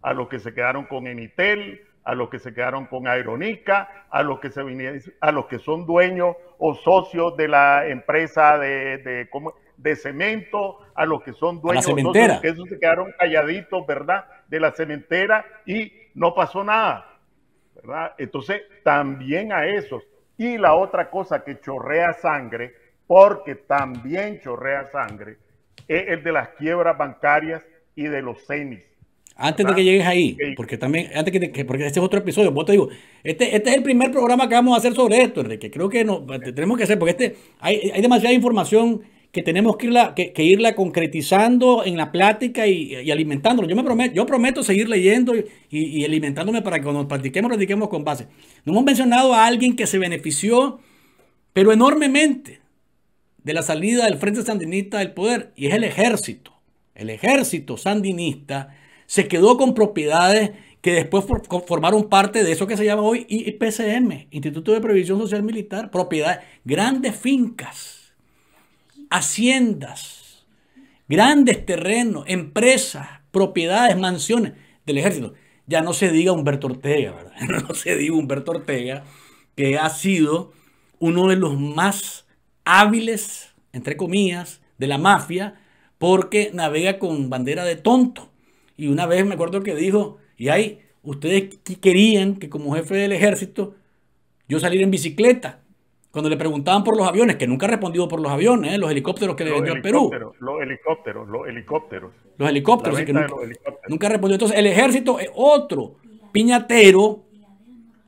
A los que se quedaron con Enitel, a los que se quedaron con Aeronica, a los que, se a los que son dueños o socios de la empresa de, de, cemento, a los que son dueños socios, que se quedaron calladitos, ¿verdad? De la cementera y no pasó nada, ¿verdad? Entonces, también a esos. Y la otra cosa que chorrea sangre, porque también chorrea sangre, es el de las quiebras bancarias y de los semis. Antes de que llegues ahí, porque también, antes porque este es otro episodio, vos te digo, este, este, es el primer programa que vamos a hacer sobre esto, Enrique. Creo que no, tenemos que hacer, porque este hay, demasiada información que tenemos que irla, irla concretizando en la plática y, alimentándolo. Yo me prometo, yo prometo seguir leyendo y, alimentándome para que cuando platiquemos, platiquemos con base. No hemos mencionado a alguien que se benefició, pero enormemente de la salida del Frente Sandinista del poder, y es el ejército. El ejército sandinista se quedó con propiedades que después formaron parte de eso que se llama hoy IPCM, Instituto de Previsión Social Militar, propiedades, grandes fincas, haciendas, grandes terrenos, empresas, propiedades, mansiones del ejército. Ya no se diga Humberto Ortega, ¿verdad? <laughs> No se diga Humberto Ortega, que ha sido uno de los más hábiles, entre comillas, de la mafia, porque navega con bandera de tonto. Y una vez me acuerdo que dijo, y ahí, ustedes querían que como jefe del ejército yo saliera en bicicleta. Cuando le preguntaban por los aviones, que nunca ha respondido por los aviones, ¿eh? los helicópteros que le vendió a Perú. Los helicópteros, los helicópteros. Los helicópteros, nunca, los helicópteros. nunca respondió. Entonces, el ejército es otro piñatero,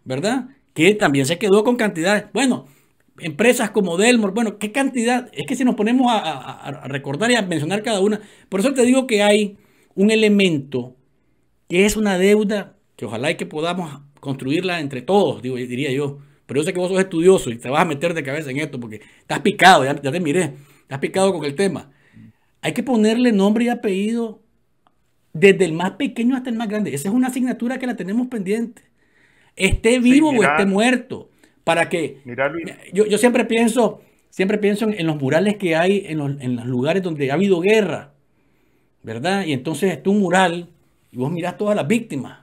¿verdad? Que también se quedó con cantidades. Bueno, empresas como Delmore, bueno, qué cantidad, es que si nos ponemos a, recordar y a mencionar cada una, por eso te digo que hay un elemento que es una deuda que ojalá y que podamos construirla entre todos, diría yo, pero yo sé que vos sos estudioso y te vas a meter de cabeza en esto porque estás picado, ya, te miré, estás picado con el tema. Hay que ponerle nombre y apellido desde el más pequeño hasta el más grande. Esa es una asignatura que la tenemos pendiente. Esté vivo o esté muerto para que... Yo, siempre pienso, siempre pienso en, los murales que hay en los, lugares donde ha habido guerra, ¿verdad? Y entonces es un mural y vos mirás todas las víctimas,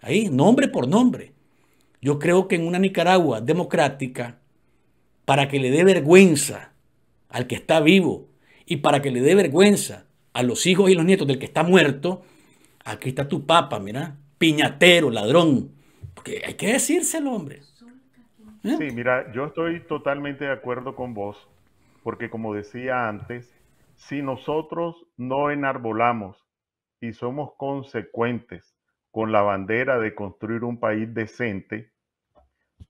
ahí, nombre por nombre. Yo creo que en una Nicaragua democrática, para que le dé vergüenza al que está vivo y para que le dé vergüenza a los hijos y los nietos del que está muerto, aquí está tu papa, mira, piñatero, ladrón. Porque hay que decírselo, hombre. ¿Eh? Sí, mira, yo estoy totalmente de acuerdo con vos, porque como decía antes, si nosotros no enarbolamos y somos consecuentes con la bandera de construir un país decente,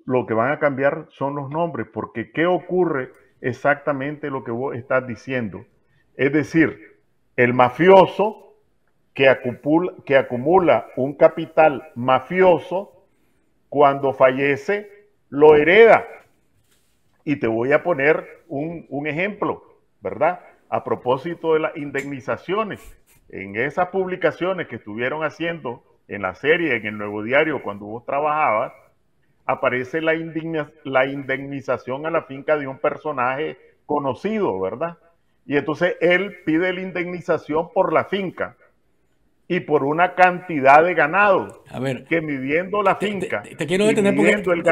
lo que van a cambiar son los nombres, porque ¿qué ocurre exactamente lo que vos estás diciendo? Es decir, el mafioso que acumula un capital mafioso, cuando fallece, lo hereda. Y te voy a poner un, ejemplo, ¿verdad? A propósito de las indemnizaciones, en esas publicaciones que estuvieron haciendo en la serie, en el Nuevo Diario, cuando vos trabajabas, aparece la, la indemnización a la finca de un personaje conocido, ¿verdad? Y entonces él pide la indemnización por la finca y por una cantidad de ganado. A ver. Que midiendo la finca. Te, quiero detener porque el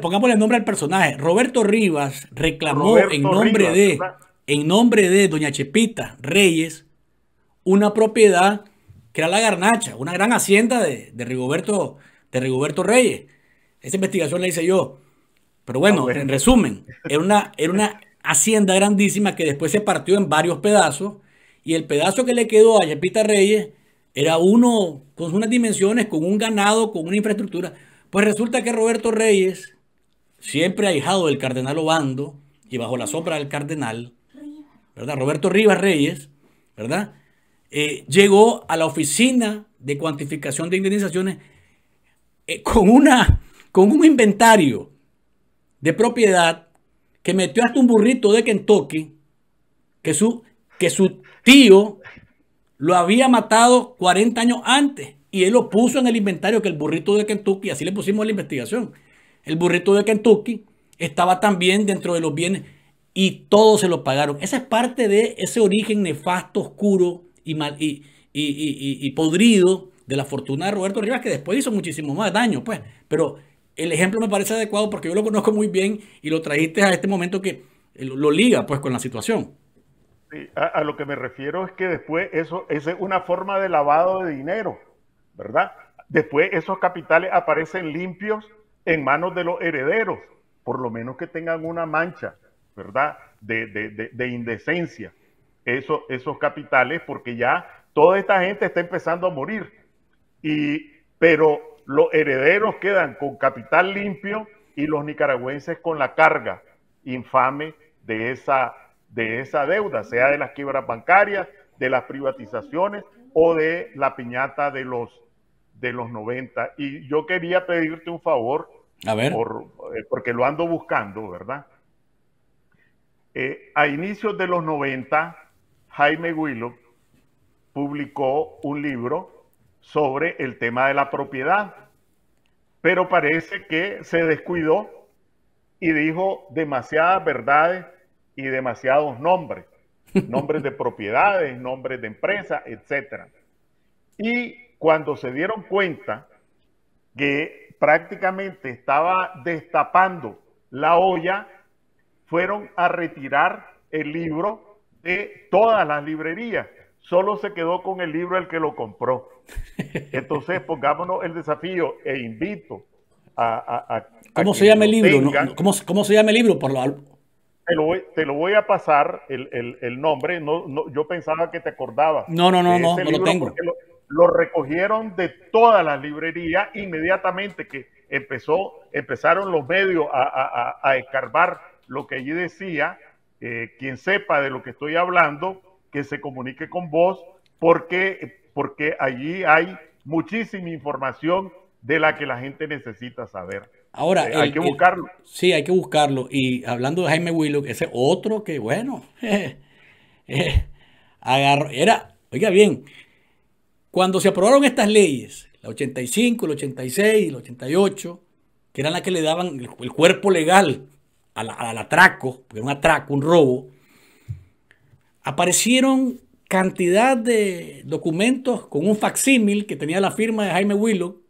pongámosle, el nombre al personaje. Roberto Rivas reclamó en nombre de en nombre de doña Chepita Reyes una propiedad que era la Garnacha, una gran hacienda de, Rigoberto de Rigoberto Reyes. Esa investigación la hice yo. Pero bueno, ah, en resumen, era una, era una <laughs> hacienda grandísima que después se partió en varios pedazos y el pedazo que le quedó a Chepita Reyes era uno con unas dimensiones, con un ganado, con una infraestructura. Pues resulta que Roberto Reyes, siempre ahijado del cardenal Obando y bajo la sombra del cardenal, ¿verdad? Roberto Rivas Reyes, ¿verdad? Eh, llegó a la oficina de cuantificación de indemnizaciones eh, con, una, con un inventario de propiedad que metió hasta un burrito de Kentucky que su, que su tío lo había matado 40 años antes y él lo puso en el inventario que el burrito de Kentucky, así le pusimos la investigación. El burrito de Kentucky estaba también dentro de los bienes y todos se lo pagaron. Esa es parte de ese origen nefasto, oscuro y, mal, y, y, podrido de la fortuna de Roberto Rivas, que después hizo muchísimo más daño, pues. Pero el ejemplo me parece adecuado porque yo lo conozco muy bien y lo trajiste a este momento que lo liga, pues, con la situación a, lo que me refiero es que después eso es una forma de lavado de dinero, ¿verdad? Después esos capitales aparecen limpios en manos de los herederos, por lo menos que tengan una mancha, ¿verdad? De, indecencia, eso, esos capitales, porque ya toda esta gente está empezando a morir. Y, pero los herederos quedan con capital limpio y los nicaragüenses con la carga infame de esa de esa deuda, sea de las quiebras bancarias, de las privatizaciones o de la piñata de los, de los 90. Y yo quería pedirte un favor, eh, porque lo ando buscando, ¿verdad? Eh, a inicios de los 90, Jaime Willow publicó un libro sobre el tema de la propiedad, pero parece que se descuidó y dijo demasiadas verdades y demasiados nombres, nombres de <laughs> propiedades, nombres de empresas, etcétera Y cuando se dieron cuenta que prácticamente estaba destapando la olla, fueron a retirar el libro de todas las librerías. Solo se quedó con el libro el que lo compró. Entonces, pongámonos el desafío e invito a... a, ¿Cómo se llama el libro? ¿Cómo, ¿Cómo se llama el libro? Por lo, te, lo voy, a pasar el, nombre. No, yo pensaba que te acordabas. No, no, no, no, no lo tengo. Lo, recogieron de toda la librería inmediatamente que empezó, empezaron los medios a, a, escarbar lo que allí decía. Eh, quien sepa de lo que estoy hablando, que se comunique con vos, porque, porque allí hay muchísima información de la que la gente necesita saber. Ahora, eh, hay que buscarlo. sí, hay que buscarlo. Y hablando de Jaime Willow, ese otro que, bueno, <laughs> eh, agarró, era, oiga bien, cuando se aprobaron estas leyes, la 85, la 86, la 88, que eran las que le daban el, cuerpo legal al, al atraco, porque era un atraco, un robo, aparecieron cantidad de documentos con un facsímil que tenía la firma de Jaime Willow.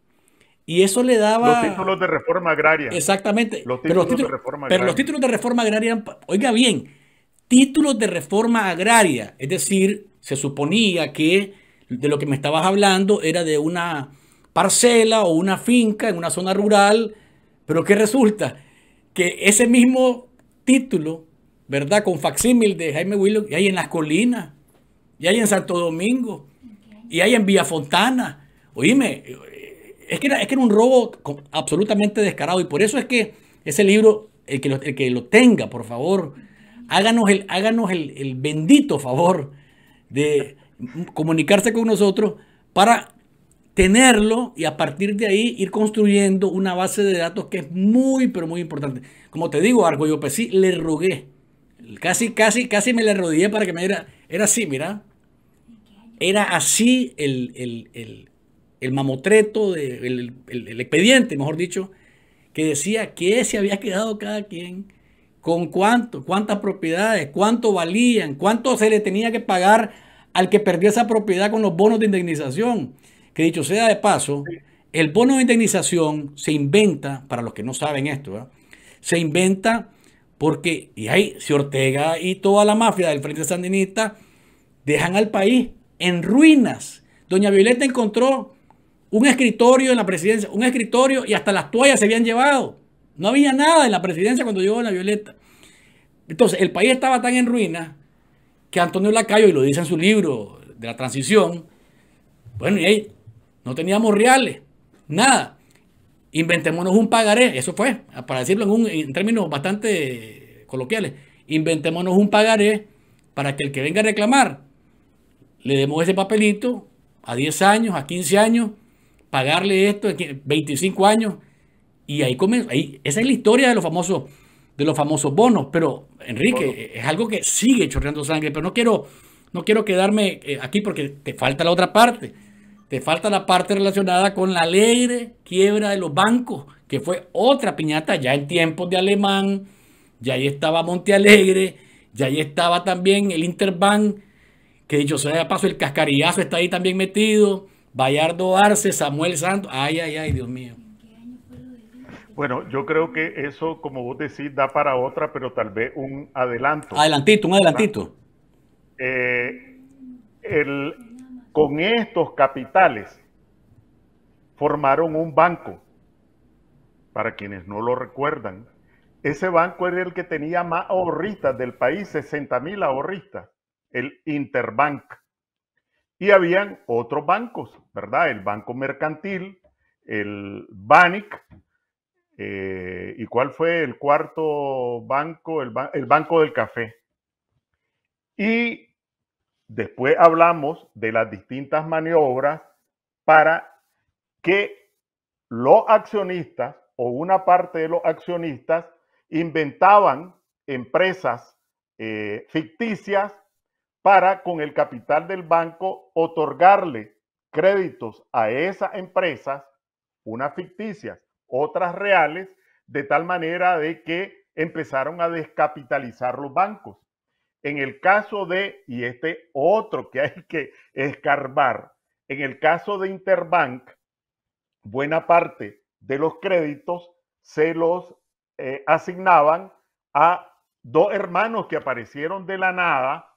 Y eso le daba... Los títulos de reforma agraria. Exactamente. Los títulos, de reforma agraria. pero los títulos de reforma agraria, oiga bien, títulos de reforma agraria. Es decir, se suponía que de lo que me estabas hablando era de una parcela o una finca en una zona rural, pero ¿qué resulta? Que ese mismo título, ¿verdad? Con facsímil de Jaime Willow, y hay en Las Colinas, y hay en Santo Domingo, y hay en Villa Fontana. Oíme, es que, era, es que era un robo absolutamente descarado y por eso es que ese libro, el que lo, que lo tenga, por favor, háganos, el, háganos el, bendito favor de comunicarse con nosotros para tenerlo y a partir de ahí ir construyendo una base de datos que es muy, pero muy importante. Como te digo, Argo pues sí, le rogué. Casi, casi, casi me le rodillé para que me diera. Era así, mira. Era así el, el mamotreto, del el, expediente, mejor dicho, que decía que se había quedado cada quien, con cuánto, cuántas propiedades, cuánto valían, cuánto se le tenía que pagar al que perdió esa propiedad con los bonos de indemnización. Que dicho sea de paso, el bono de indemnización se inventa, para los que no saben esto, se inventa porque, y ahí, si Ortega y toda la mafia del Frente Sandinista dejan al país en ruinas. Doña Violeta encontró un escritorio en la presidencia, un escritorio y hasta las toallas se habían llevado. No había nada en la presidencia cuando llegó la Violeta. Entonces, el país estaba tan en ruina que Antonio Lacayo, y lo dice en su libro de la transición, bueno, y ahí no teníamos reales, nada. Inventémonos un pagaré, eso fue, para decirlo en, un, en términos bastante coloquiales, inventémonos un pagaré para que el que venga a reclamar le demos ese papelito a 10 años, a 15 años, pagarle esto, 25 años, y ahí comienza Ahí, esa es la historia de los famosos de los famosos bonos, pero Enrique, es algo que sigue chorreando sangre, pero no quiero, no quiero quedarme eh, aquí porque te falta la otra parte, te falta la parte relacionada con la alegre quiebra de los bancos, que fue otra piñata ya en tiempos de Alemán, ya ahí estaba Monte Alegre, ya ahí estaba también el Interbank, que dicho sea de paso, el cascarillazo está ahí también metido. Bayardo Arce, Samuel Santos. Ay, ay, ay, Dios mío. Bueno, yo creo que eso, como vos decís, da para otra, pero tal vez un adelanto. Adelantito, un adelantito. Eh, con estos capitales formaron un banco. Para quienes no lo recuerdan, ese banco era el que tenía más ahorristas del país, 60 mil ahorristas, el Interbank. Y habían otros bancos, ¿verdad? El Banco Mercantil, el BANIC, eh, ¿y cuál fue el cuarto banco? El, Banco del Café. Y después hablamos de las distintas maniobras para que los accionistas o una parte de los accionistas inventaban empresas eh, ficticias para con el capital del banco otorgarle créditos a esas empresas, unas ficticias, otras reales, de tal manera de que empezaron a descapitalizar los bancos. En el caso de, y este otro que hay que escarbar, en el caso de Interbank, buena parte de los créditos se los eh, asignaban a dos hermanos que aparecieron de la nada,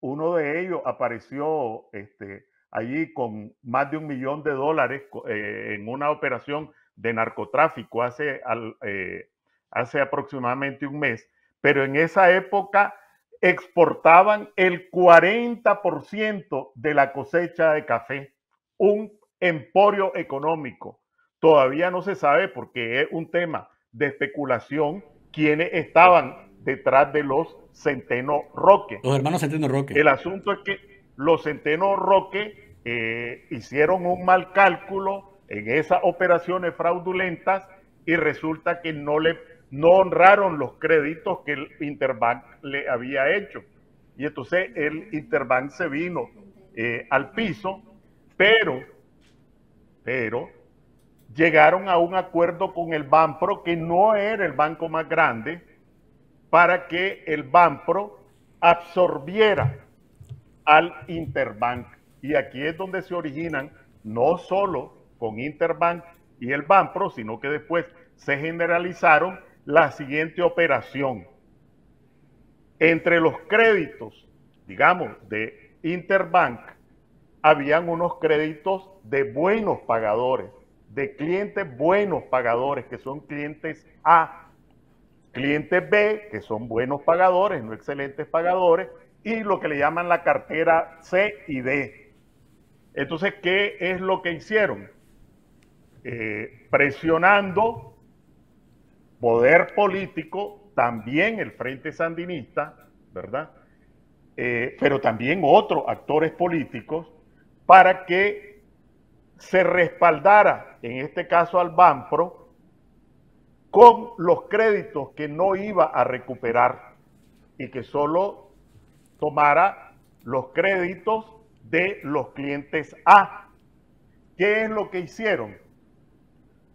uno de ellos apareció este, allí con más de un millón de dólares eh, en una operación de narcotráfico hace, eh, hace aproximadamente un mes, pero en esa época exportaban el 40% de la cosecha de café, un emporio económico. Todavía no se sabe porque es un tema de especulación quiénes estaban detrás de los Centeno Roque. Los hermanos Centeno Roque. El asunto es que los Centeno Roque eh, hicieron un mal cálculo en esas operaciones fraudulentas y resulta que no, le, no honraron los créditos que el Interbank le había hecho. Y entonces el Interbank se vino eh, al piso, pero, pero llegaron a un acuerdo con el Banpro, que no era el banco más grande, para que el Banpro absorbiera al Interbank. Y aquí es donde se originan no solo con Interbank y el Banpro, sino que después se generalizaron la siguiente operación. Entre los créditos, digamos, de Interbank, habían unos créditos de buenos pagadores, de clientes buenos pagadores, que son clientes A clientes B, que son buenos pagadores, no excelentes pagadores, y lo que le llaman la cartera C y D. Entonces, ¿qué es lo que hicieron? Eh, presionando poder político, también el Frente Sandinista, ¿verdad? Eh, pero también otros actores políticos, para que se respaldara, en este caso al BANPRO, con los créditos que no iba a recuperar y que solo tomara los créditos de los clientes A. ¿Qué es lo que hicieron?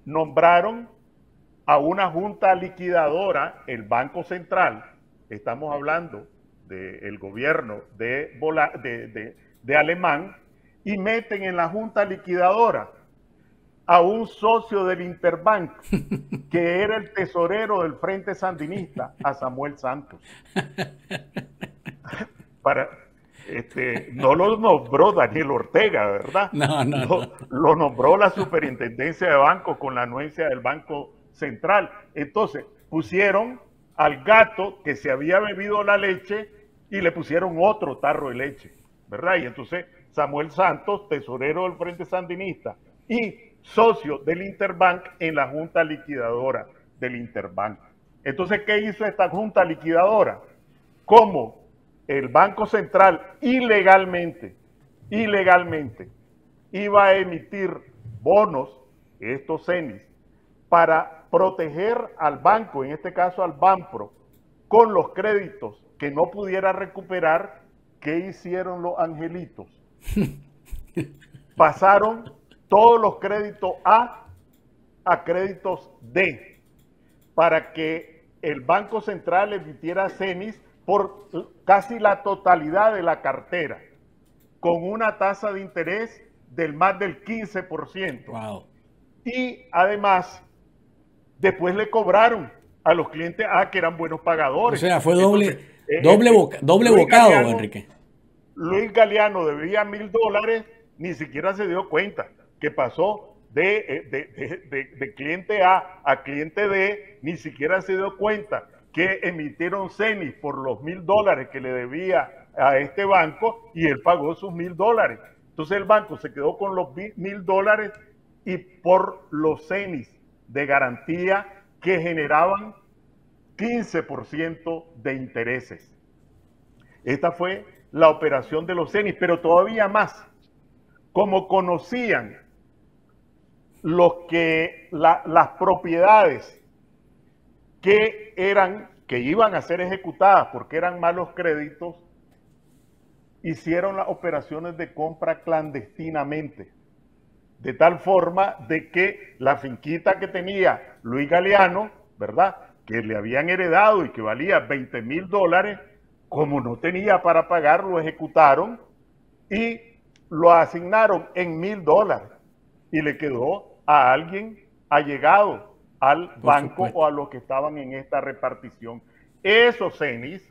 Nombraron a una junta liquidadora, el Banco Central, estamos hablando del gobierno de, de Alemán, y meten en la junta liquidadora a un socio del Interbank, que era el tesorero del Frente Sandinista, a Samuel Santos. Para, este, no lo nombró Daniel Ortega, ¿verdad? No, no, lo, nombró la superintendencia de banco con la anuencia del Banco Central. Entonces, pusieron al gato que se había bebido la leche y le pusieron otro tarro de leche, ¿verdad? Y entonces Samuel Santos, tesorero del Frente Sandinista, y socio del Interbank en la junta liquidadora del Interbank. Entonces, ¿qué hizo esta junta liquidadora? ¿Cómo el Banco Central ilegalmente, ilegalmente, iba a emitir bonos, estos CENIS, para proteger al banco, en este caso al BANPRO, con los créditos que no pudiera recuperar, ¿qué hicieron los angelitos? <laughs> Pasaron todos los créditos A a créditos D para que el Banco Central emitiera CENIS por casi la totalidad de la cartera, con una tasa de interés del más del 15%. Y además, después le cobraron a los clientes A que eran buenos pagadores. O sea, fue doble, eh, doble, eh, doble bocado, Enrique. Luis Galeano debía mil dólares, ni siquiera se dio cuenta que pasó eh, de, cliente A a cliente D, ni siquiera se dio cuenta que emitieron CENIS por los mil dólares que le debía a este banco y él pagó sus mil dólares. Entonces el banco se quedó con los mil dólares y por los CENIS de garantía que generaban 15% de intereses. Esta fue la operación de los CENIS, pero todavía más. Como conocían los que las propiedades que eran que iban a ser ejecutadas porque eran malos créditos hicieron las operaciones de compra clandestinamente de tal forma de que la finquita que tenía Luis Galeano, ¿verdad? Que le habían heredado y que valía 20 mil dólares, como no tenía para pagar, lo ejecutaron y lo asignaron en mil dólares y le quedó a alguien llegado al banco o a los que estaban en esta repartición. Esos cenis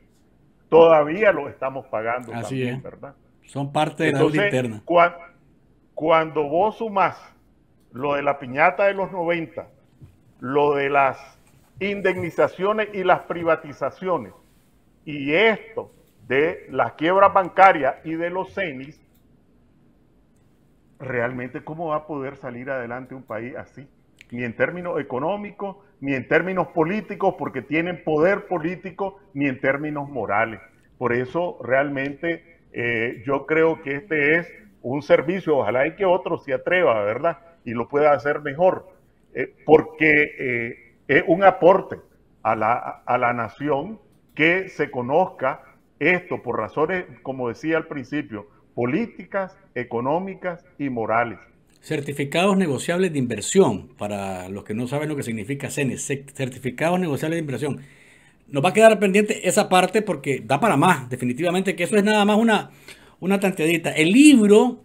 todavía los estamos pagando. Así es. ¿verdad? Son parte de la interna. cuando vos sumás lo de la piñata de los 90, lo de las indemnizaciones y las privatizaciones, y esto de las quiebras bancarias y de los cenis, realmente cómo va a poder salir adelante un país así, ni en términos económicos, ni en términos políticos, porque tienen poder político, ni en términos morales. Por eso realmente eh, yo creo que este es un servicio, ojalá y que otro se atreva, ¿verdad? Y lo pueda hacer mejor, eh, porque eh, es un aporte a la, a la nación que se conozca esto por razones, como decía al principio, políticas, económicas y morales. Certificados negociables de inversión, para los que no saben lo que significa CENES. certificados negociables de inversión. Nos va a quedar pendiente esa parte porque da para más, definitivamente, que eso es nada más una, una tanteadita. El libro,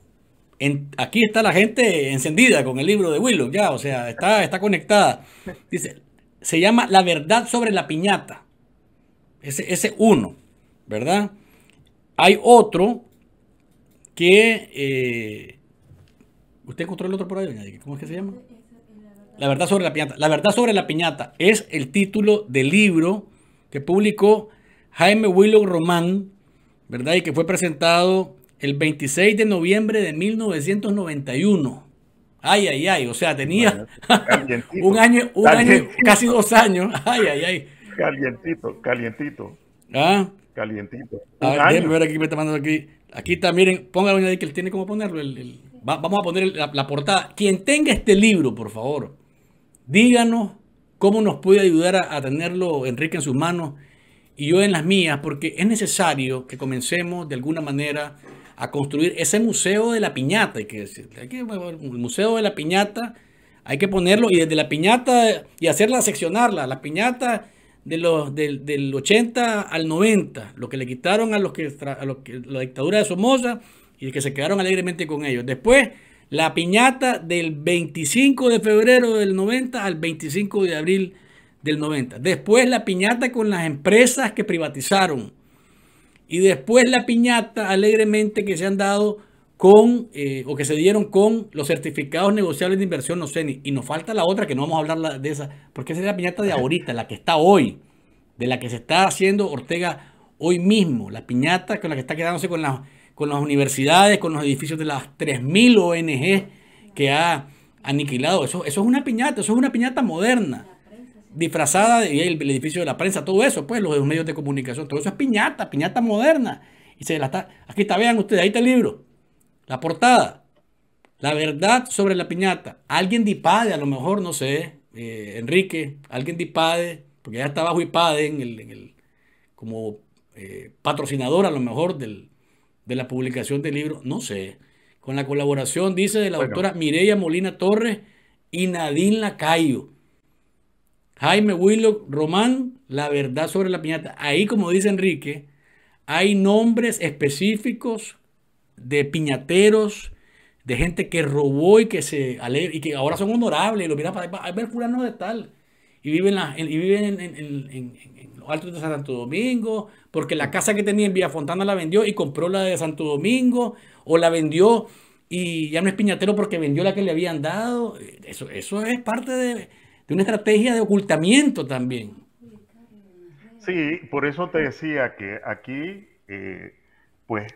aquí está la gente encendida con el libro de Willow, ya, o sea, está, está conectada. Dice, se llama La verdad sobre la piñata. Ese, ese uno, ¿verdad? Hay otro que... Eh, ¿Usted encontró el otro por ahí, ¿Cómo es que se llama? La verdad sobre la piñata. La verdad sobre la piñata es el título del libro que publicó Jaime Willow Román, ¿verdad? Y que fue presentado el 26 de noviembre de 1991. Ay, ay, ay. O sea, tenía <laughs> un año, un año, casi dos años. Ay, ay, ay. Calientito, calientito. ¿Ah? Calientito. A ver, aquí me está mandando aquí. Aquí está, miren, póngalo ahí que él tiene cómo ponerlo. vamos a poner la, portada. Quien tenga este libro, por favor, díganos cómo nos puede ayudar a, tenerlo Enrique en sus manos y yo en las mías, porque es necesario que comencemos de alguna manera a construir ese museo de la piñata, que el museo de la piñata, hay que ponerlo y desde la piñata y hacerla seccionarla. La piñata de los, del, 80 al 90, lo que le quitaron a los que, a los que la dictadura de Somoza y que se quedaron alegremente con ellos. Después, la piñata del 25 de febrero del 90 al 25 de abril del 90. Después, la piñata con las empresas que privatizaron. Y después, la piñata alegremente que se han dado con, eh, o que se dieron con los certificados negociables de inversión, no sé, ni, y nos falta la otra que no vamos a hablar de esa, porque esa es la piñata de ahorita, la que está hoy, de la que se está haciendo Ortega hoy mismo, la piñata con la que está quedándose con, con las universidades, con los edificios de las 3.000 ONG que ha aniquilado. Eso, eso es una piñata, eso es una piñata moderna, disfrazada de el, edificio de la prensa, todo eso, pues los medios de comunicación, todo eso es piñata, piñata moderna. Y se la está, aquí está, vean ustedes, ahí está el libro. La portada. La verdad sobre la piñata. Alguien dipade a lo mejor, no sé, eh, Enrique, alguien dipade porque ya estaba bajo IPADE en el, como eh, patrocinador a lo mejor del, de la publicación del libro, no sé. Con la colaboración, dice, de la doctora Mireya Molina Torres y Nadine Lacayo. Jaime Willow Román, La verdad sobre la piñata. Ahí, como dice Enrique, hay nombres específicos de piñateros, de gente que robó y que se y que ahora son honorables, y lo miran para ver fulano de tal. Y viven, en, y viven en, los altos de Santo Domingo, porque la casa que tenía en Villa Fontana la vendió y compró la de Santo Domingo, o la vendió y ya no es piñatero porque vendió la que le habían dado. Eso, eso es parte de, una estrategia de ocultamiento también. Sí, por eso te decía que aquí, eh, pues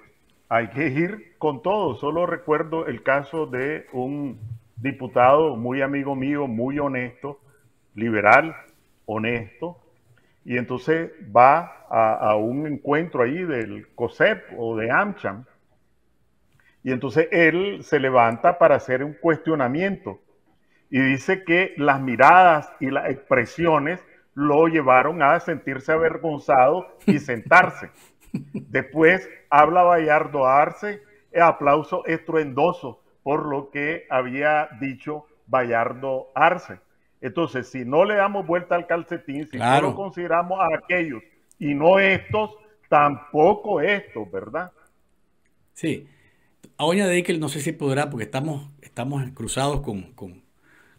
hay que ir con todo. Solo recuerdo el caso de un diputado muy amigo mío, muy honesto, liberal, honesto, y entonces va a, un encuentro ahí del COSEP o de AmCham, y entonces él se levanta para hacer un cuestionamiento y dice que las miradas y las expresiones lo llevaron a sentirse avergonzado y sentarse. Después habla Bayardo Arce, eh, aplauso estruendoso por lo que había dicho Bayardo Arce. Entonces, si no le damos vuelta al calcetín, si no consideramos a aquellos y no estos, tampoco estos, ¿verdad? Sí. Ahora que no sé si podrá, porque estamos, estamos cruzados con, con,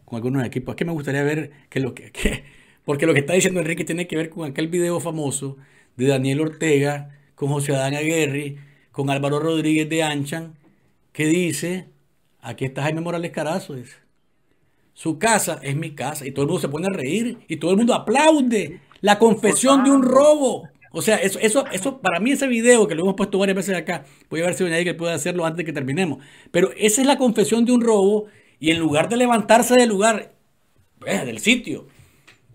con, algunos equipos. Es que me gustaría ver que lo que, que, porque lo que está diciendo Enrique tiene que ver con aquel video famoso de Daniel Ortega con José Adán Aguirre, con Álvaro Rodríguez de Anchan, que dice, aquí está Jaime Morales Carazo, su casa es mi casa, y todo el mundo se pone a reír, y todo el mundo aplaude la confesión de un robo. O sea, eso, eso, para mí ese video que lo hemos puesto varias veces acá, voy a ver si Doña que puede hacerlo antes que terminemos, pero esa es la confesión de un robo, y en lugar de levantarse del lugar, del sitio,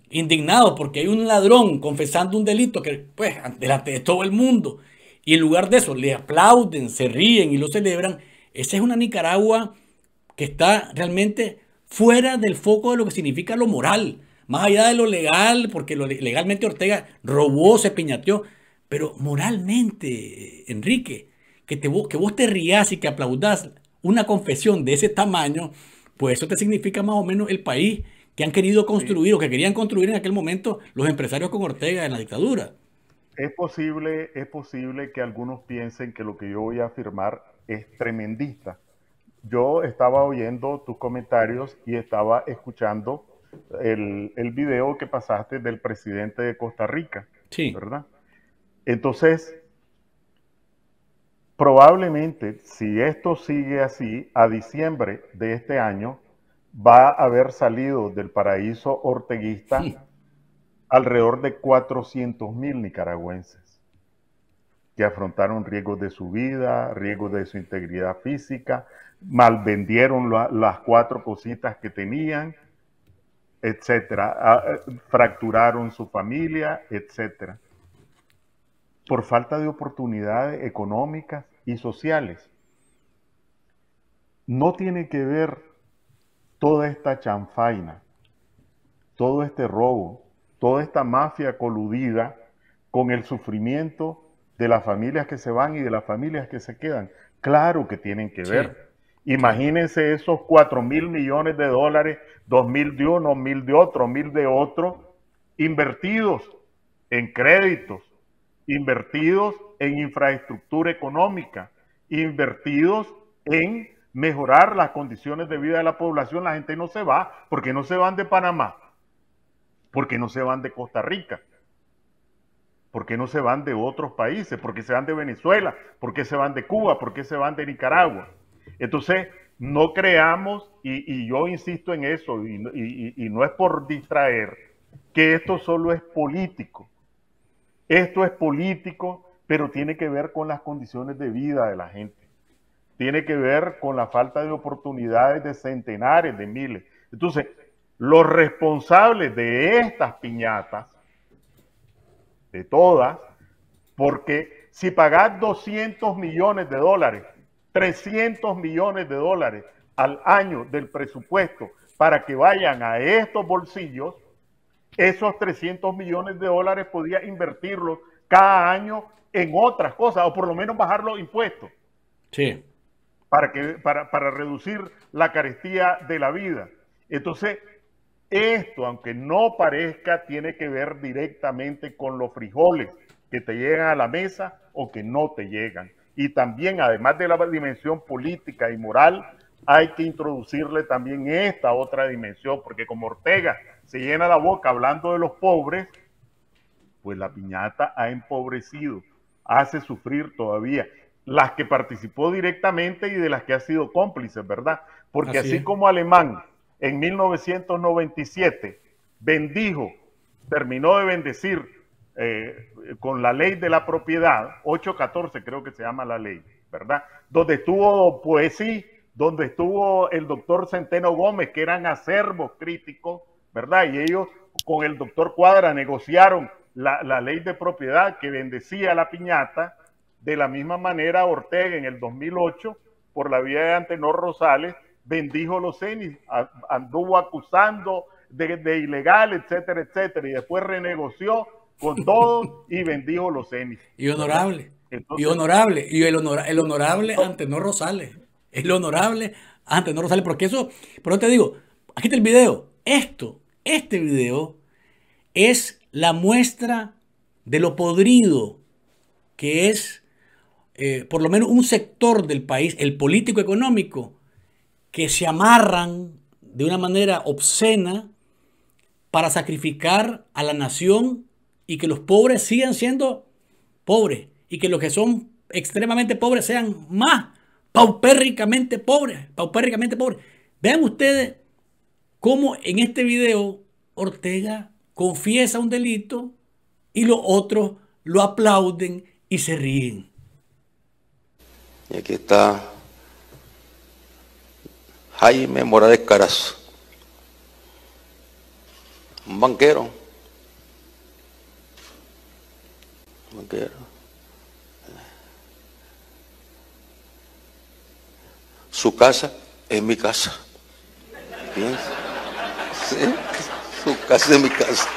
indignado porque hay un ladrón confesando un delito que, pues, delante de todo el mundo, y en lugar de eso le aplauden, se ríen y lo celebran, esa es una Nicaragua que está realmente fuera del foco de lo que significa lo moral, más allá de lo legal, porque legalmente Ortega robó, se piñateó, pero moralmente, Enrique, que, te, que vos te rías y que aplaudas una confesión de ese tamaño, pues eso te significa más o menos el país que han querido construir o que querían construir en aquel momento los empresarios con Ortega en la dictadura. Es posible, es posible que algunos piensen que lo que yo voy a afirmar es tremendista. Yo estaba oyendo tus comentarios y estaba escuchando el, el video que pasaste del presidente de Costa Rica. Sí. ¿Verdad? Entonces, probablemente, si esto sigue así, a diciembre de este año, va a haber salido del paraíso orteguista alrededor de 400 mil nicaragüenses que afrontaron riesgos de su vida, riesgos de su integridad física, malvendieron las cuatro cositas que tenían, etcétera, eh, fracturaron su familia, etcétera, por falta de oportunidades económicas y sociales. No tiene que ver toda esta chanfaina, todo este robo, toda esta mafia coludida con el sufrimiento de las familias que se van y de las familias que se quedan. Claro que tienen que ver. Imagínense esos 4 mil millones de dólares, 2 mil de uno, mil de otro, mil de otro, invertidos en créditos, invertidos en infraestructura económica, invertidos en mejorar las condiciones de vida de la población, la gente no se va, porque no se van de Panamá, porque no se van de Costa Rica, porque no se van de otros países, porque se van de Venezuela, porque se van de Cuba, porque se van de Nicaragua. Entonces, no creamos, y, yo insisto en eso, y no es por distraer, que esto solo es político. Esto es político, pero tiene que ver con las condiciones de vida de la gente tiene que ver con la falta de oportunidades de centenares de miles. Entonces, los responsables de estas piñatas, de todas, porque si pagas 200 millones de dólares, 300 millones de dólares al año del presupuesto para que vayan a estos bolsillos, esos 300 millones de dólares podía invertirlos cada año en otras cosas, o por lo menos bajar los impuestos. Sí para, que, para, reducir la carestía de la vida. Entonces, esto, aunque no parezca, tiene que ver directamente con los frijoles que te llegan a la mesa o que no te llegan. Y también, además de la dimensión política y moral, hay que introducirle también esta otra dimensión, porque como Ortega se llena la boca hablando de los pobres, pues la piñata ha empobrecido, hace sufrir todavía las que participó directamente y de las que ha sido cómplice, ¿verdad? Porque así, como Alemán en 1997 bendijo, terminó de bendecir eh, con la ley de la propiedad, 814 creo que se llama la ley, ¿verdad? Donde estuvo Poesí, pues donde estuvo el doctor Centeno Gómez, que eran acervos críticos, ¿verdad? Y ellos con el doctor Cuadra negociaron la, la ley de propiedad que bendecía la piñata de la misma manera, Ortega en el 2008, por la vía de Antenor Rosales, bendijo los CENIS, anduvo acusando de, ilegal, etcétera, etcétera, y después renegoció con todos y bendijo los CENIS. Y honorable. y honorable, y el, el honorable Antenor Rosales, el honorable Antenor Rosales, porque eso, pero te digo, aquí está el video, esto, este video es la muestra de lo podrido que es eh, por lo menos un sector del país, el político económico, que se amarran de una manera obscena para sacrificar a la nación y que los pobres sigan siendo pobres y que los que son extremadamente pobres sean más paupérricamente pobres, paupérricamente pobres. Vean ustedes cómo en este video Ortega confiesa un delito y los otros lo aplauden y se ríen. Y aquí está Jaime Morales Carazo, un banquero. banquero. Su casa es mi casa. ¿Sí? Su casa es mi casa.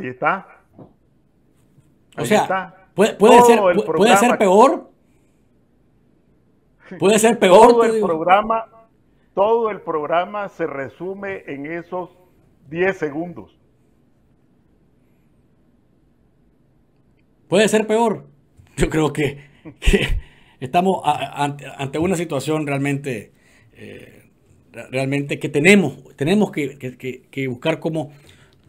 Ahí está. o sea, puede, ser, puede ser peor. Puede ser peor. todo, el programa, todo el programa se resume en esos 10 segundos. Puede ser peor. Yo creo que, estamos ante, una situación realmente, eh, realmente que tenemos, tenemos que, que buscar cómo,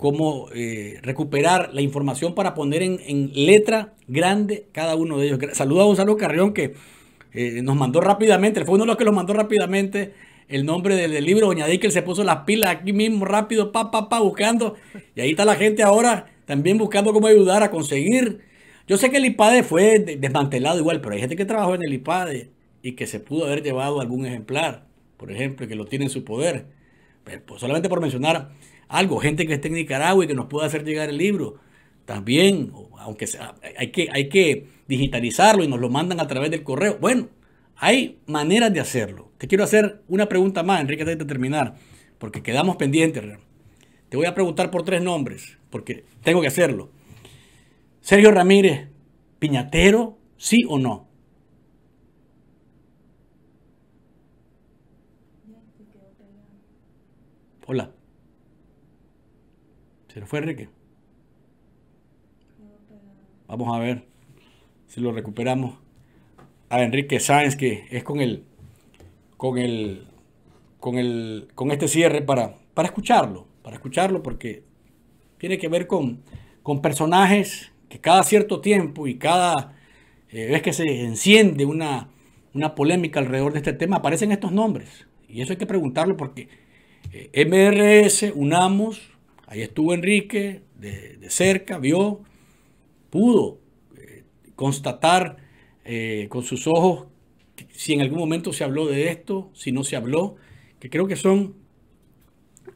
cómo eh, recuperar la información para poner en, letra grande cada uno de ellos. Saluda a Gonzalo Carrión que eh, nos mandó rápidamente, fue uno de los que nos mandó rápidamente el nombre del, libro. Doña que se puso las pilas aquí mismo rápido, pa, pa, pa, buscando. Y ahí está la gente ahora también buscando cómo ayudar a conseguir. Yo sé que el IPADE fue desmantelado igual, pero hay gente que trabajó en el IPADE y que se pudo haber llevado algún ejemplar, por ejemplo, que lo tiene en su poder. Pues, solamente por mencionar algo, gente que esté en Nicaragua y que nos pueda hacer llegar el libro. También, aunque hay, que, hay que digitalizarlo y nos lo mandan a través del correo. Bueno, hay maneras de hacerlo. Te quiero hacer una pregunta más, Enrique, antes de terminar, porque quedamos pendientes. Te voy a preguntar por tres nombres, porque tengo que hacerlo. Sergio Ramírez, piñatero, sí o no? Se lo fue Enrique. Vamos a ver si lo recuperamos. A Enrique Sáenz, que es con el. con el. con el. con este cierre para, para escucharlo. Para escucharlo, porque tiene que ver con, con personajes que cada cierto tiempo y cada eh, vez que se enciende una, polémica alrededor de este tema, aparecen estos nombres. Y eso hay que preguntarlo porque eh, MRS, UNAMOS, Ahí estuvo Enrique de, cerca, vio, pudo eh, constatar eh, con sus ojos si en algún momento se habló de esto, si no se habló, que creo que son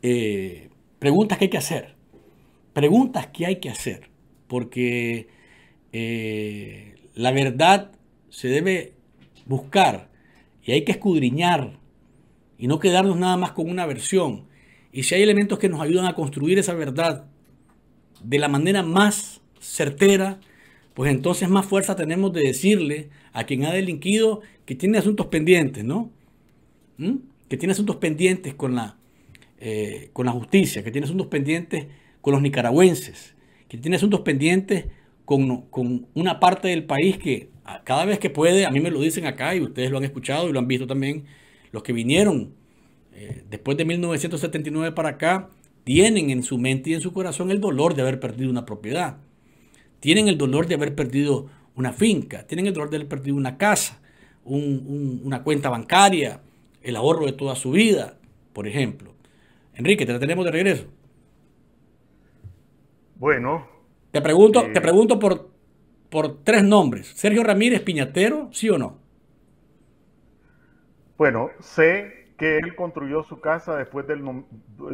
eh, preguntas que hay que hacer, preguntas que hay que hacer, porque la verdad se debe buscar y hay que escudriñar y no quedarnos nada más con una versión. Y si hay elementos que nos ayudan a construir esa verdad de la manera más certera, pues entonces más fuerza tenemos de decirle a quien ha delinquido que tiene asuntos pendientes, ¿no? ¿Mm? Que tiene asuntos pendientes con la, eh, con la justicia, que tiene asuntos pendientes con los nicaragüenses, que tiene asuntos pendientes con, con una parte del país que cada vez que puede, a mí me lo dicen acá y ustedes lo han escuchado y lo han visto también, los que vinieron eh, después de 1979 para acá, tienen en su mente y en su corazón el dolor de haber perdido una propiedad. Tienen el dolor de haber perdido una finca, tienen el dolor de haber perdido una casa, una cuenta bancaria, el ahorro de toda su vida, por ejemplo. Enrique, te la tenemos de regreso. Bueno. Te pregunto, te eh, pregunto por, por tres nombres. Sergio Ramírez Piñatero, ¿sí o no? Bueno, sé que él construyó su casa después, del,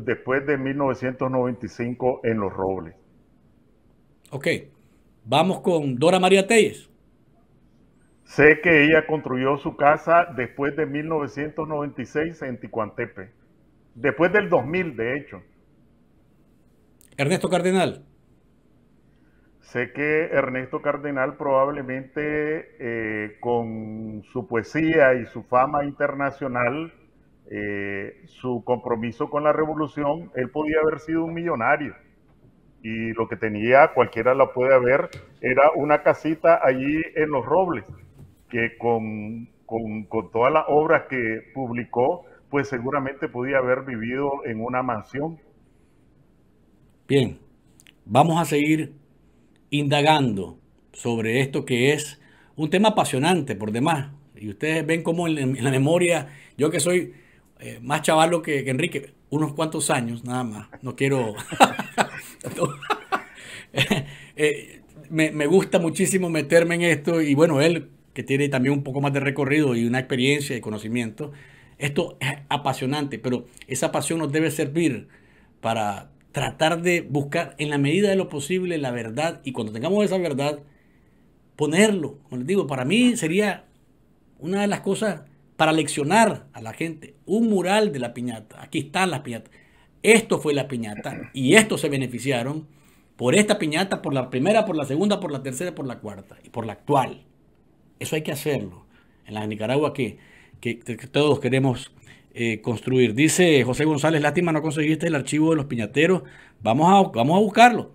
después de 1995 en Los Robles. Ok, vamos con Dora María Telles. Sé que ella construyó su casa después de 1996 en Ticuantepe. Después del 2000, de hecho. Ernesto Cardenal. Sé que Ernesto Cardenal probablemente eh, con su poesía y su fama internacional eh, su compromiso con la revolución, él podía haber sido un millonario. Y lo que tenía, cualquiera la puede ver, era una casita allí en Los Robles, que con, con todas las obras que publicó, pues seguramente podía haber vivido en una mansión. Bien, vamos a seguir indagando sobre esto que es un tema apasionante por demás. Y ustedes ven cómo en la memoria, yo que soy eh, más chavalo que, que, Enrique, unos cuantos años nada más, no quiero... <laughs> Eh, me, gusta muchísimo meterme en esto y bueno, él que tiene también un poco más de recorrido y una experiencia y conocimiento. Esto es apasionante, pero esa pasión nos debe servir para tratar de buscar en la medida de lo posible la verdad y cuando tengamos esa verdad, ponerlo. Como digo, para mí sería una de las cosas para leccionar a la gente. Un mural de la piñata. Aquí están las piñatas. Esto fue la piñata y estos se beneficiaron por esta piñata, por la primera, por la segunda, por la tercera, por la cuarta y por la actual. Eso hay que hacerlo en la Nicaragua que, todos queremos eh, construir. Dice José González, lástima no conseguiste el archivo de los piñateros. Vamos a, vamos a buscarlo.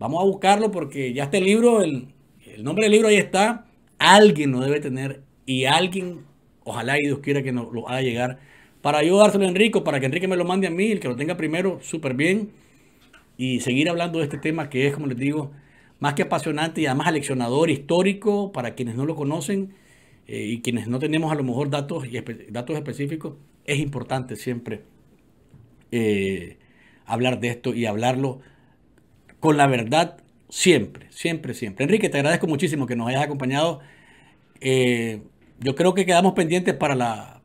Vamos a buscarlo porque ya este el libro, el, el nombre del libro ahí está. Alguien lo debe tener y alguien Ojalá y Dios quiera que nos lo haga llegar para yo dárselo a Enrico, para que Enrique me lo mande a mí, el que lo tenga primero, súper bien. Y seguir hablando de este tema que es, como les digo, más que apasionante y además aleccionador, histórico, para quienes no lo conocen eh, y quienes no tenemos a lo mejor datos, datos específicos, es importante siempre eh, hablar de esto y hablarlo con la verdad siempre, siempre, siempre. Enrique, te agradezco muchísimo que nos hayas acompañado. Eh, yo creo que quedamos pendientes para la,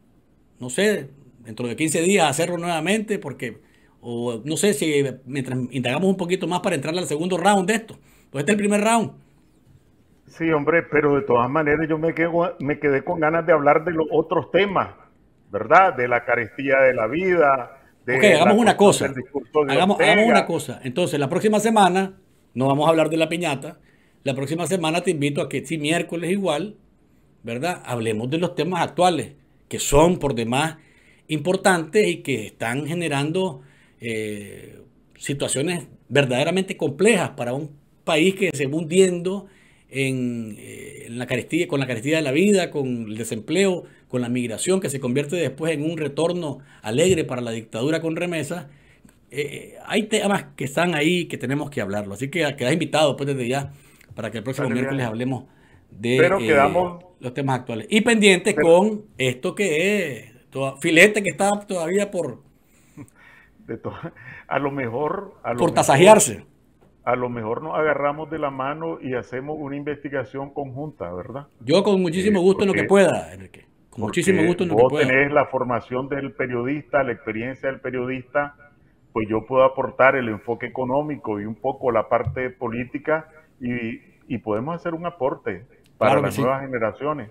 no sé, dentro de 15 días hacerlo nuevamente, porque, o no sé si mientras indagamos un poquito más para entrar al segundo round de esto. Pues este es el primer round. Sí, hombre, pero de todas maneras yo me, quedo, me quedé con ganas de hablar de los otros temas, ¿verdad? De la carestía de la vida. De ok, hagamos una cosa. Hagamos, hagamos una cosa. Entonces, la próxima semana no vamos a hablar de la piñata. La próxima semana te invito a que, si miércoles igual, ¿verdad? Hablemos de los temas actuales, que son por demás importantes y que están generando eh, situaciones verdaderamente complejas para un país que se va hundiendo eh, en, la carestía, con la carestía de la vida, con el desempleo, con la migración, que se convierte después en un retorno alegre para la dictadura con remesas. Eh, hay temas que están ahí que tenemos que hablarlo. Así que quedas invitado pues, desde ya para que el próximo miércoles hablemos de. Pero quedamos los temas actuales. Y pendiente con esto que es, filete que está todavía por... a lo mejor... A lo por tasajearse. A lo mejor nos agarramos de la mano y hacemos una investigación conjunta, ¿verdad? Yo con muchísimo eh, gusto en lo que pueda, Enrique. Con muchísimo gusto en lo que pueda. Vos tenés la formación del periodista, la experiencia del periodista, pues yo puedo aportar el enfoque económico y un poco la parte política y, y podemos hacer un aporte para las nuevas generaciones.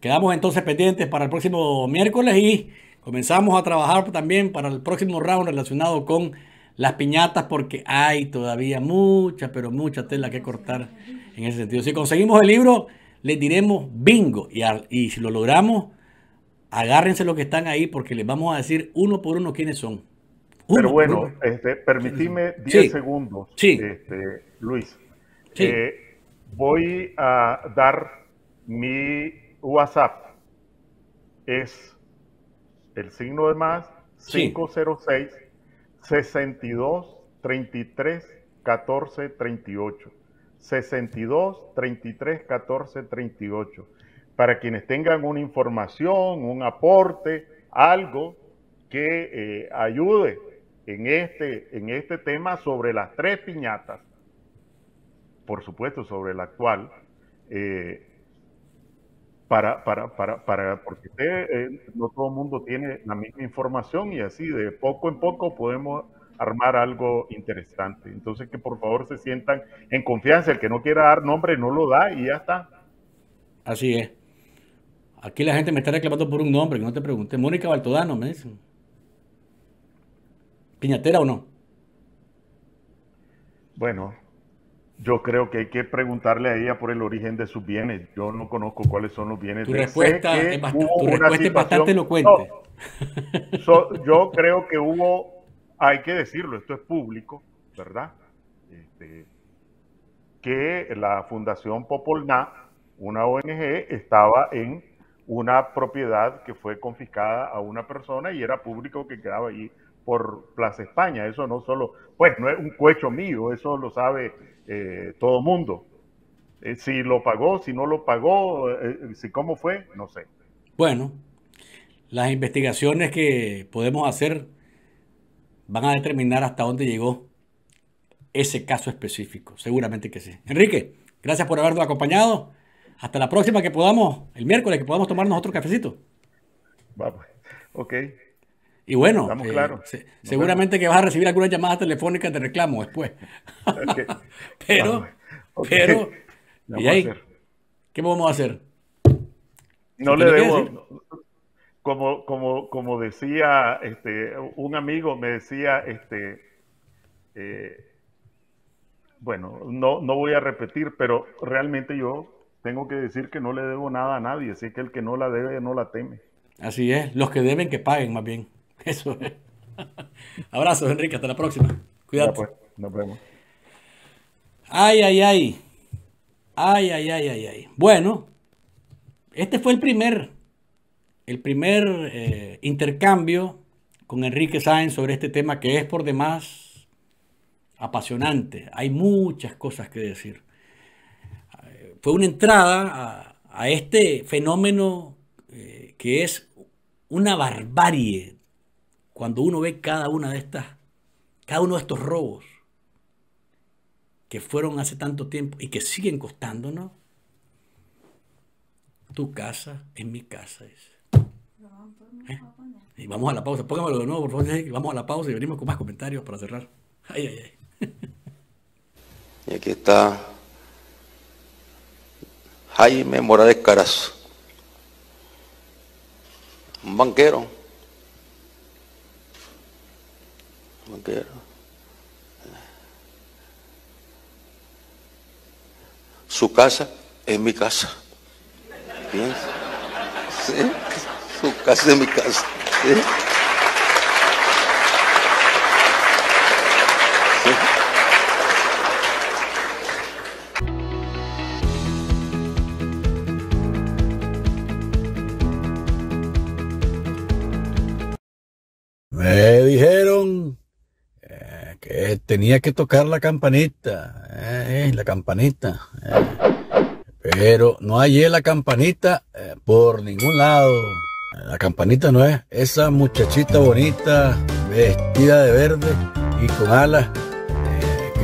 Quedamos entonces pendientes para el próximo miércoles y comenzamos a trabajar también para el próximo round relacionado con las piñatas porque hay todavía mucha, pero mucha tela que cortar en ese sentido. Si conseguimos el libro, les diremos bingo y, y si lo logramos, agárrense los que están ahí porque les vamos a decir uno por uno quiénes son. pero bueno, este, 10 segundos, Este, Luis. Sí. Eh, voy a dar mi WhatsApp. Es el signo de más 506 62 33 14 38. 62 33 14 38. Para quienes tengan una información, un aporte, algo que eh, ayude en este, en este tema sobre las tres piñatas por supuesto, sobre el actual, eh, para, para, para, para, porque eh, no todo el mundo tiene la misma información y así de poco en poco podemos armar algo interesante. Entonces que por favor se sientan en confianza, el que no quiera dar nombre no lo da y ya está. Así es. Aquí la gente me está reclamando por un nombre, que no te pregunté. Mónica Baltodano, me dicen. ¿Piñatera o no? Bueno, yo creo que hay que preguntarle a ella por el origen de sus bienes. Yo no conozco cuáles son los bienes. Tu de respuesta, es, bastante, respuesta bastante elocuente. yo creo que hubo, hay que decirlo, esto es público, ¿verdad? Este, que la Fundación Popolna, una ONG, estaba en una propiedad que fue confiscada a una persona y era público que quedaba allí por Plaza España. Eso no solo, pues no es un cuecho mío, eso lo sabe eh, todo mundo. Eh, si lo pagó, si no lo pagó, eh, si cómo fue, no sé. Bueno, las investigaciones que podemos hacer van a determinar hasta dónde llegó ese caso específico. Seguramente que sí. Enrique, gracias por habernos acompañado. Hasta la próxima que podamos, el miércoles, que podamos tomarnos otro cafecito. Vamos. Pues. Ok. Y bueno, eh, seguramente que vas a recibir algunas llamadas telefónicas de reclamo después. <laughs> pero, pero, ¿qué vamos a <laughs> hacer? No le debo, como, como, como decía este, un amigo, me decía, este, eh, bueno, no, no voy a repetir, pero realmente yo tengo que decir que no le debo nada a nadie, así que el que no la debe no la teme. Así es, los que deben que paguen más bien. <laughs> Eso es. Abrazos, Enrique. Hasta la próxima. Cuidado. Pues, ay, ay, ay. Ay, ay, ay, ay, ay. Bueno, este fue el primer, el primer eh, intercambio con Enrique Sáenz sobre este tema que es por demás apasionante. Hay muchas cosas que decir. Fue una entrada a, este fenómeno eh, que es una barbarie cuando uno ve cada una de estas, cada uno de estos robos que fueron hace tanto tiempo y que siguen costándonos, tu casa es mi casa, ¿Eh? Y vamos a la pausa, póngamelo de nuevo, por favor. Vamos a la pausa y venimos con más comentarios para cerrar. Ay, ay, ay. <laughs> Y aquí está Jaime Morales Carazo, un banquero Eh, su casa es mi casa. ¿Sí? Su casa es mi casa. tenía que tocar la campanita, eh, la campanita. Eh. Pero no hallé la campanita eh, por ningún lado. La campanita no es esa muchachita bonita, vestida de verde y con alas,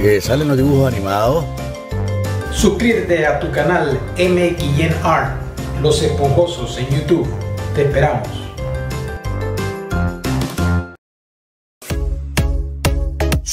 que salen los dibujos animados. Suscríbete a tu canal MXNR, Los Esponjosos en YouTube. Te esperamos.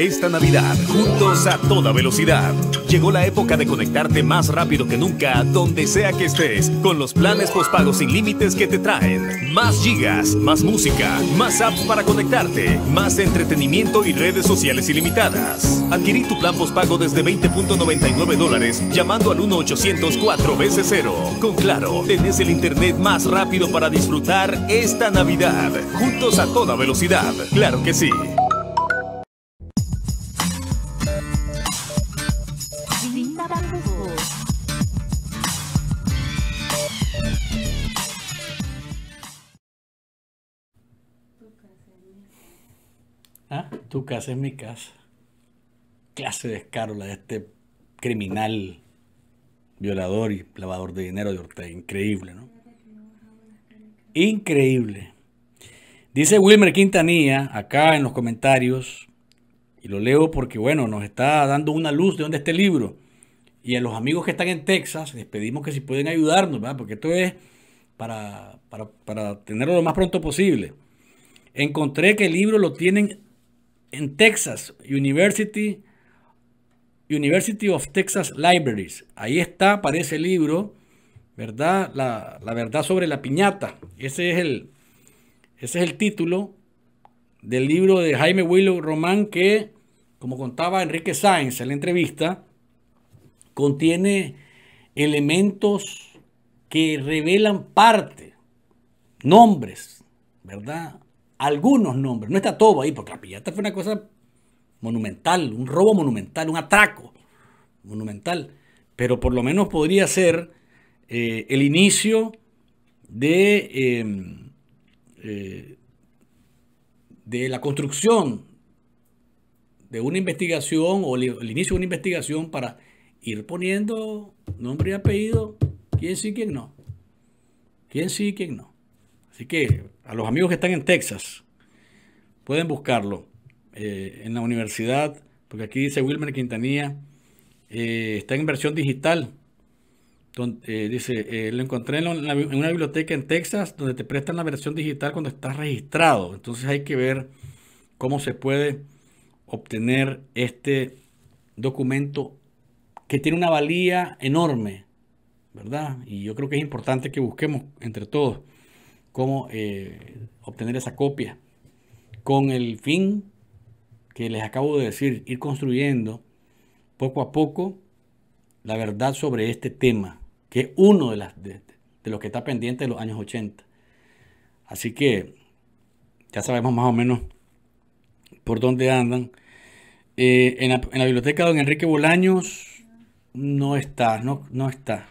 Esta Navidad, juntos a toda velocidad. Llegó la época de conectarte más rápido que nunca, donde sea que estés, con los planes postpago sin límites que te traen. Más gigas, más música, más apps para conectarte, más entretenimiento y redes sociales ilimitadas. Adquirí tu plan postpago desde 20.99 dólares llamando al 1-800-4 veces 0. Con Claro, tenés el internet más rápido para disfrutar esta Navidad. Juntos a toda velocidad. Claro que sí. Tu casa es mi casa. Clase de escarola de este criminal, violador y lavador de dinero de Ortega. Increíble, ¿no? Increíble. Dice Wilmer Quintanilla acá en los comentarios, y lo leo porque, bueno, nos está dando una luz de dónde este libro. Y a los amigos que están en Texas, les pedimos que si pueden ayudarnos, ¿verdad? porque esto es para, para, para tenerlo lo más pronto posible. Encontré que el libro lo tienen en Texas University, University of Texas Libraries. Ahí está, aparece el libro, ¿verdad? La, verdad sobre la piñata. Ese es, el, ese es el título del libro de Jaime Willow Román que, como contaba Enrique Sáenz en la entrevista, contiene elementos que revelan parte, nombres, ¿verdad? algunos nombres. No está todo ahí, porque la pillata fue una cosa monumental, un robo monumental, un atraco monumental. Pero por lo menos podría ser eh, el inicio de, em, eh, de la construcción de una investigación o el, el, inicio de una investigación para ir poniendo nombre y apellido, quién sí, quién no. Quién sí, quién no. Así que a los amigos que están en Texas, pueden buscarlo eh, en la universidad, porque aquí dice Wilmer Quintanilla, eh, está en versión digital. Donde, eh, dice, lo encontré en, en, una biblioteca en Texas donde te prestan la versión digital cuando estás registrado. Entonces hay que ver cómo se puede obtener este documento que tiene una valía enorme, ¿verdad? Y yo creo que es importante que busquemos entre todos cómo eh, obtener esa copia. Con el fin que les acabo de decir, ir construyendo poco a poco la verdad sobre este tema, que es uno de, las, de, los que está pendiente de los años 80. Así que ya sabemos más o menos por dónde andan. Eh, en, la, biblioteca de don Enrique Bolaños no está, no, no está.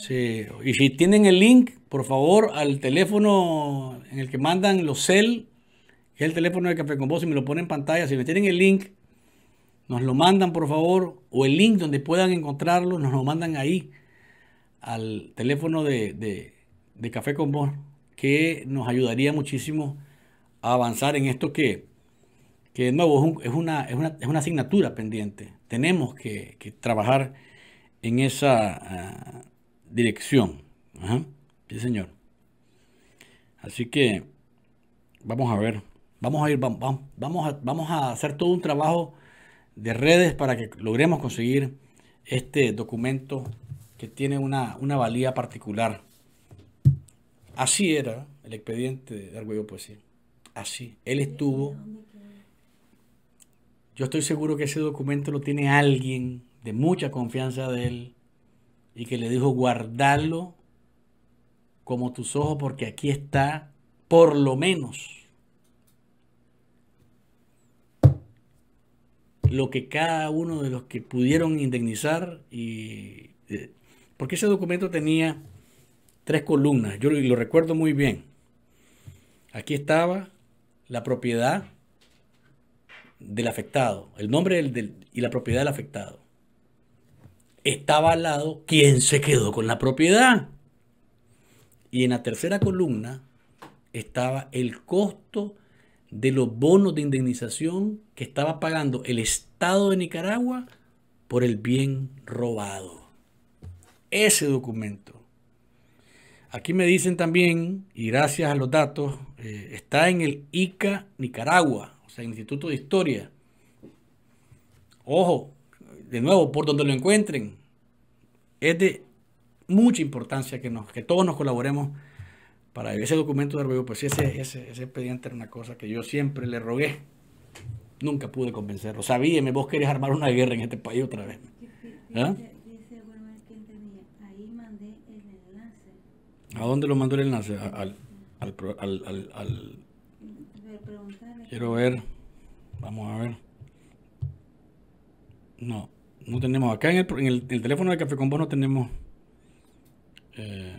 Sí, y si tienen el link, por favor, al teléfono en el que mandan los cel, que es el teléfono de Café con Vos, si me lo ponen en pantalla, si me tienen el link, nos lo mandan, por favor, o el link donde puedan encontrarlo, nos lo mandan ahí, al teléfono de, Café con Vos, que nos ayudaría muchísimo a avanzar en esto que, que de nuevo, es, una, asignatura pendiente. Tenemos que, trabajar en esa... Ah, dirección. Sí, señor. Así que vamos a ver. Vamos a ir, vamos, a, vamos a hacer todo un trabajo de redes para que logremos conseguir este documento que tiene una, valía particular. Así era el expediente de Arguello Poesía. Así. Él estuvo. Yo estoy seguro que ese documento lo tiene alguien de mucha confianza de él y que le dijo, guardalo como tus ojos porque aquí está por lo menos lo que cada uno de los que pudieron indemnizar y eh, porque ese documento tenía tres columnas, yo lo recuerdo muy bien. Aquí estaba la propiedad del afectado, el nombre y la propiedad del afectado estaba al lado quien se quedó con la propiedad. Y en la tercera columna estaba el costo de los bonos de indemnización que estaba pagando el Estado de Nicaragua por el bien robado. Ese documento. Aquí me dicen también, y gracias a los datos, eh, está en el ICA Nicaragua, o sea, el Instituto de Historia. Ojo, de nuevo, por donde lo encuentren, es de mucha importancia que, nos, que todos nos colaboremos para ese documento de arroyo. Pues ese, ese, expediente era una cosa que yo siempre le rogué. Nunca pude convencerlo. me vos querés armar una guerra en este país otra vez. ¿A dónde lo mandó el enlace? al, Quiero ver. Vamos a ver. No. No tenemos, acá en el, teléfono de Café con no tenemos... Eh,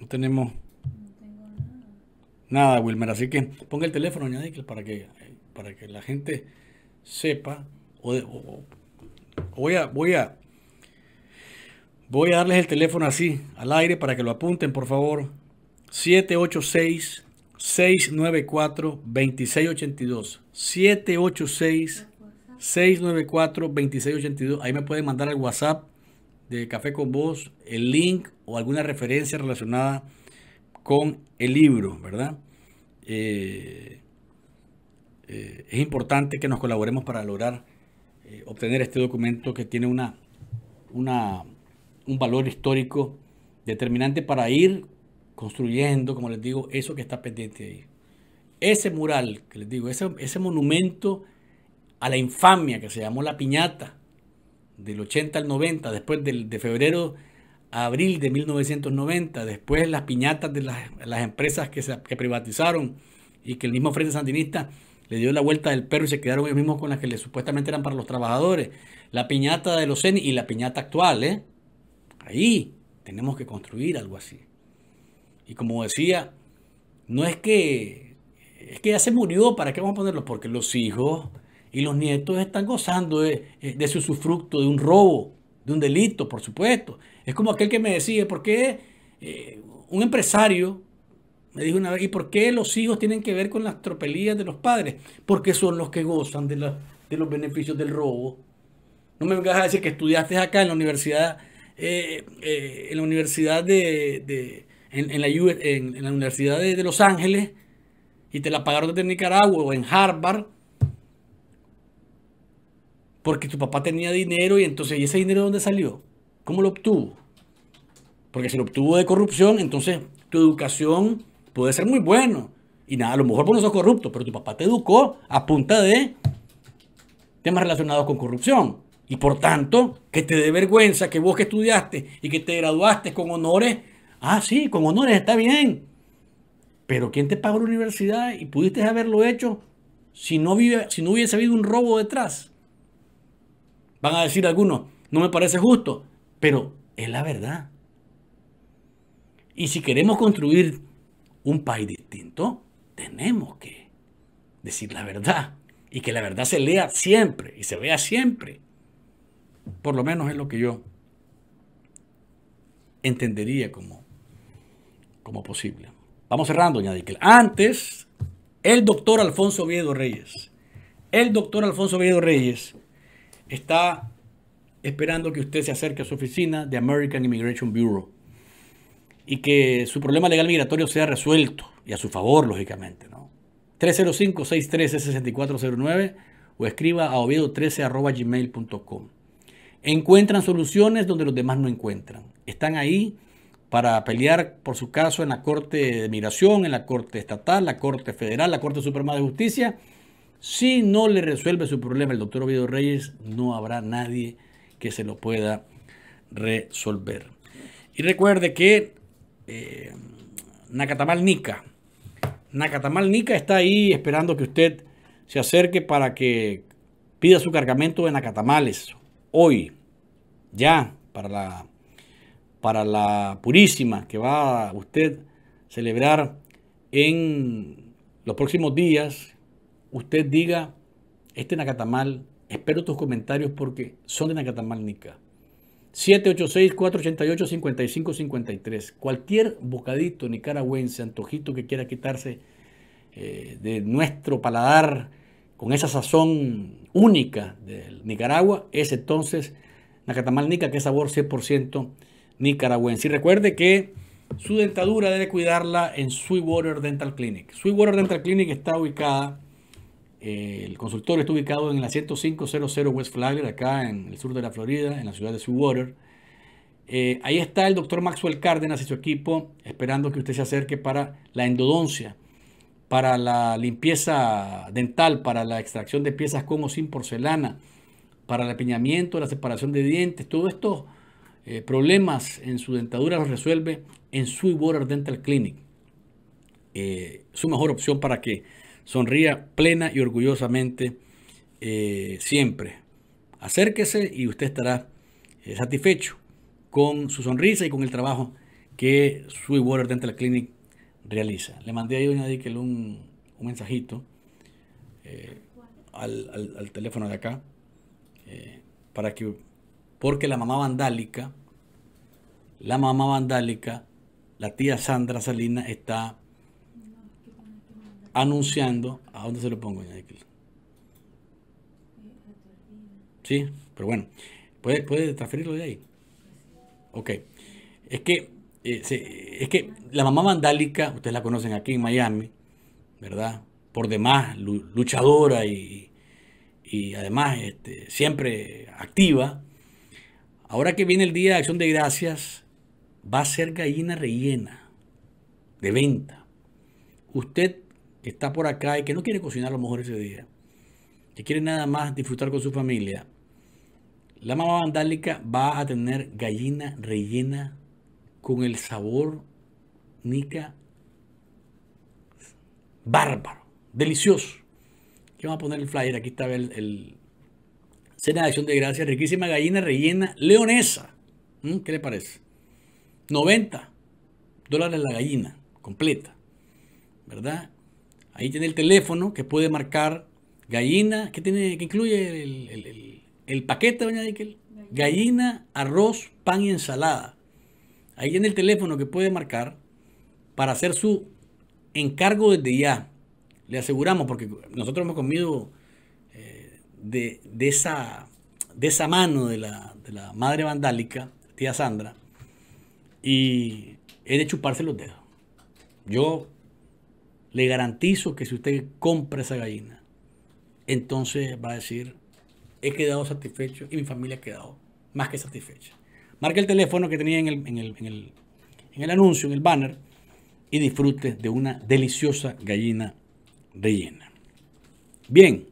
no tenemos... Nada, Wilmer. Así que ponga el teléfono, para que, para que la gente sepa. voy a, voy a, voy a darles el teléfono así, al aire, para que lo apunten, por favor. 786 694 2682. 786 694-2682. Ahí me pueden mandar al WhatsApp de Café con Vos el link o alguna referencia relacionada con el libro, ¿verdad? Eh, eh, es importante que nos colaboremos para lograr eh, obtener este documento que tiene una, un valor histórico determinante para ir construyendo, como les digo, eso que está pendiente ahí. Ese mural que les digo, ese monumento a la infamia que se llamó la piñata del 80 al 90, después de febrero a abril de 1990, después las piñatas de las, empresas que, se, privatizaron y que el mismo Frente Sandinista le dio la vuelta del perro y se quedaron ellos mismos con las que le, supuestamente eran para los trabajadores. La piñata de los CENI y la piñata actual, ¿eh? Ahí tenemos que construir algo así. Y como decía, no es que es que ya se murió, ¿para qué vamos a ponerlo? Porque los hijos y los nietos están gozando eh, de, su usufructo, de un robo, de un delito, por supuesto. Es como aquel que me decía, ¿por qué eh, un empresario me dijo una vez, ¿y por qué los hijos tienen que ver con las tropelías de los padres? Porque son los que gozan de, los beneficios del robo. No me vengas a decir que estudiaste acá en la universidad, eh, en la universidad de, en, la, la, universidad de Los Ángeles y te la pagaron desde Nicaragua o en Harvard porque tu papá tenía dinero y entonces, ¿y ese dinero dónde salió? ¿Cómo lo obtuvo? Porque si lo obtuvo de corrupción, entonces tu educación puede ser muy buena. Y nada, a lo mejor por no sos corrupto, pero tu papá te educó a punta de temas relacionados con corrupción. Y por tanto, que te dé vergüenza que vos que estudiaste y que te graduaste con honores, ah, sí, con honores está bien. Pero ¿quién te pagó la universidad y pudiste haberlo hecho si no, vive, si no hubiese habido un robo detrás? Van a decir algunos, no me parece justo, pero es la verdad. Y si queremos construir un país distinto, tenemos que decir la verdad y que la verdad se lea siempre y se vea siempre. Por lo menos es lo que yo entendería como, como posible. Vamos cerrando, que Antes, el doctor Alfonso Viedo Reyes. El doctor Alfonso Viedo Reyes está esperando que usted se acerque a su oficina de American Immigration Bureau y que su problema legal migratorio sea resuelto y a su favor, lógicamente. ¿no? 305-613-6409 o escriba a oviedo13.gmail.com. Encuentran soluciones donde los demás no encuentran. Están ahí para pelear por su caso en la Corte de Migración, en la Corte Estatal, la Corte Federal, la Corte Suprema de Justicia si no le resuelve su problema el doctor Oviedo Reyes, no habrá nadie que se lo pueda resolver. Y recuerde que eh, Nacatamal Nica, Nacatamal Nica está ahí esperando que usted se acerque para que pida su cargamento de nacatamales hoy, ya, para la, para la Purísima que va a usted celebrar en los próximos días usted diga, este Nacatamal, espero tus comentarios porque son de Nacatamal Nica. 786-488-5553. Cualquier bocadito nicaragüense, antojito que quiera quitarse eh, de nuestro paladar con esa sazón única de Nicaragua, es entonces Nacatamal Nica, que es sabor 100% nicaragüense. Y recuerde que su dentadura debe cuidarla en Sweetwater Dental Clinic. Sweetwater Dental Clinic está ubicada el consultorio está ubicado en la 10500 West Flagler, acá en el sur de la Florida, en la ciudad de Sweetwater. Eh, ahí está el doctor Maxwell Cárdenas y su equipo esperando que usted se acerque para la endodoncia, para la limpieza dental, para la extracción de piezas con o sin porcelana, para el apiñamiento, la separación de dientes. Todos estos eh, problemas en su dentadura los resuelve en Sweetwater Dental Clinic. Eh, su mejor opción para que Sonría plena y orgullosamente eh, siempre. Acérquese y usted estará eh, satisfecho con su sonrisa y con el trabajo que Sweetwater Dental Clinic realiza. Le mandé a Doña un, un mensajito eh, al, teléfono de acá para que, porque la mamá vandálica, la mamá vandálica, la tía Sandra Salina está anunciando. ¿A dónde se lo pongo, Sí, pero bueno. ¿Puede, puede transferirlo de ahí? Ok. Es que, eh, es que la mamá vandálica, ustedes la conocen aquí en Miami, ¿verdad? Por demás, luchadora y, además este, siempre activa. Ahora que viene el Día de Acción de Gracias, va a ser gallina rellena de venta. Usted que está por acá y que no quiere cocinar a lo mejor ese día, que quiere nada más disfrutar con su familia, la mamá vandálica va a tener gallina rellena con el sabor, Nica, bárbaro, delicioso. Aquí vamos a poner el flyer, aquí está el, cena de acción de gracias, riquísima gallina rellena leonesa. ¿Mm? ¿Qué le parece? 90 dólares la gallina completa, ¿verdad? Ahí tiene el teléfono que puede marcar gallina, que tiene, que incluye el, paquete, doña Díquel. Gallina, arroz, pan y ensalada. Ahí tiene el teléfono que puede marcar para hacer su encargo desde ya. Le aseguramos, porque nosotros hemos comido eh, de, esa, de esa mano de la, de la madre vandálica, tía Sandra, y he de chuparse los dedos. Yo le garantizo que si usted compra esa gallina, entonces va a decir, he quedado satisfecho y mi familia ha quedado más que satisfecha. Marque el teléfono que tenía en el, anuncio, en el banner, y disfrute de una deliciosa gallina rellena. Bien,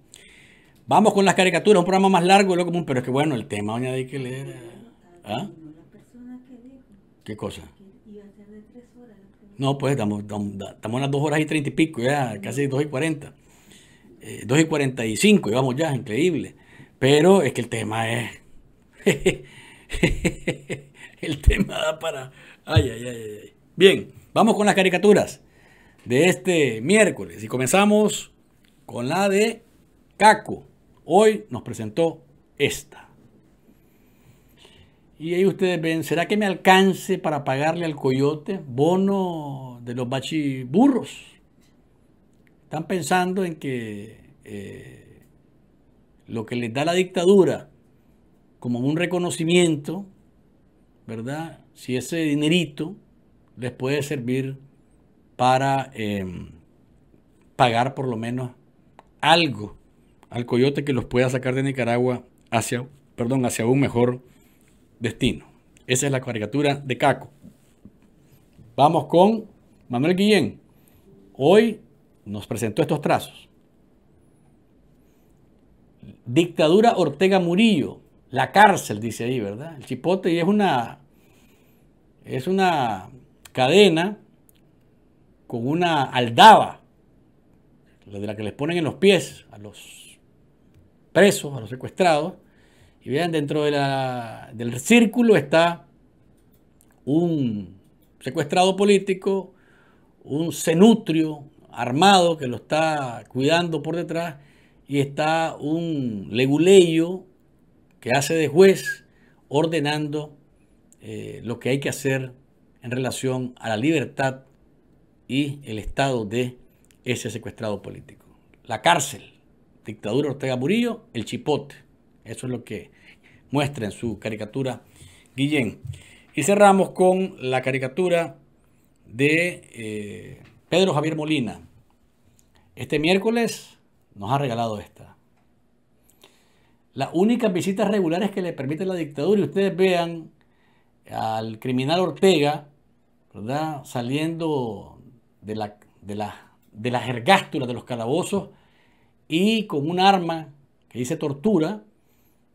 vamos con las caricaturas, un programa más largo, lo común, de pero es que bueno, el tema, doña ¿ah? que leer. ¿Qué cosa? No, pues estamos, estamos, en las 2 horas y 30 y pico, ya casi 2 y 40. 2 eh, y 45, vamos ya, increíble. Pero es que el tema es... <laughs> el tema da para... Ay, ay, ay, ay. Bien, vamos con las caricaturas de este miércoles. Y comenzamos con la de Caco. Hoy nos presentó esta. Y ahí ustedes ven, ¿será que me alcance para pagarle al coyote bono de los bachiburros? Están pensando en que eh, lo que les da la dictadura como un reconocimiento, ¿verdad? Si ese dinerito les puede servir para eh, pagar por lo menos algo al coyote que los pueda sacar de Nicaragua hacia, perdón, hacia un mejor destino. Esa es la caricatura de Caco. Vamos con Manuel Guillén. Hoy nos presentó estos trazos. Dictadura Ortega Murillo, la cárcel, dice ahí, ¿verdad? El chipote y es una, es una cadena con una aldaba, de la que les ponen en los pies a los presos, a los secuestrados, y vean, dentro del círculo está un secuestrado político, un cenutrio armado que lo está cuidando por detrás, y está un leguleyo que hace de juez ordenando eh, lo que hay que hacer en relación a la libertad y el estado de ese secuestrado político. La cárcel, dictadura Ortega Murillo, el chipote. Eso es lo que muestren su caricatura Guillén. Y cerramos con la caricatura de eh, Pedro Javier Molina. Este miércoles nos ha regalado esta. Las únicas visitas regulares que le permite la dictadura, y ustedes vean al criminal Ortega, ¿verdad? Saliendo de, la, de, la, de las ergástulas de los calabozos y con un arma que dice tortura,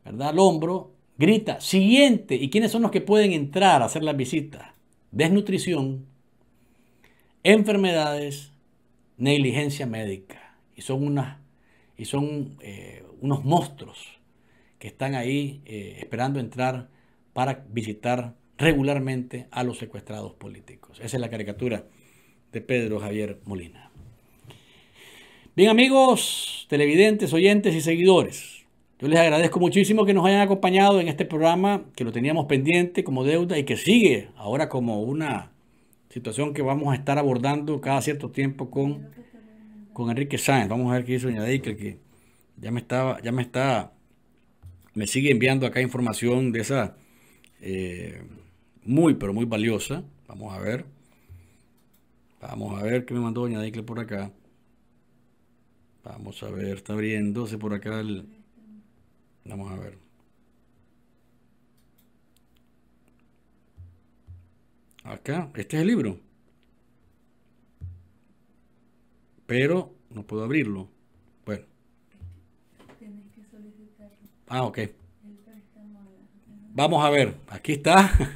¿verdad? Al hombro, grita, siguiente. ¿Y quiénes son los que pueden entrar a hacer la visita? Desnutrición, enfermedades, negligencia médica. Y son, unas, y son eh, unos monstruos que están ahí eh, esperando entrar para visitar regularmente a los secuestrados políticos. Esa es la caricatura de Pedro Javier Molina. Bien amigos, televidentes, oyentes y seguidores, yo les agradezco muchísimo que nos hayan acompañado en este programa que lo teníamos pendiente como deuda y que sigue ahora como una situación que vamos a estar abordando cada cierto tiempo con, con Enrique Sáenz. Vamos a ver qué hizo doña Deikel, que ya me estaba, ya me está, me sigue enviando acá información de esa eh, muy, pero muy valiosa. Vamos a ver. Vamos a ver qué me mandó doña Deikle por acá. Vamos a ver, está abriéndose por acá el... Vamos a ver. Acá, este es el libro. Pero no puedo abrirlo. Bueno. Ah, ok. Vamos a ver, aquí está. <laughs>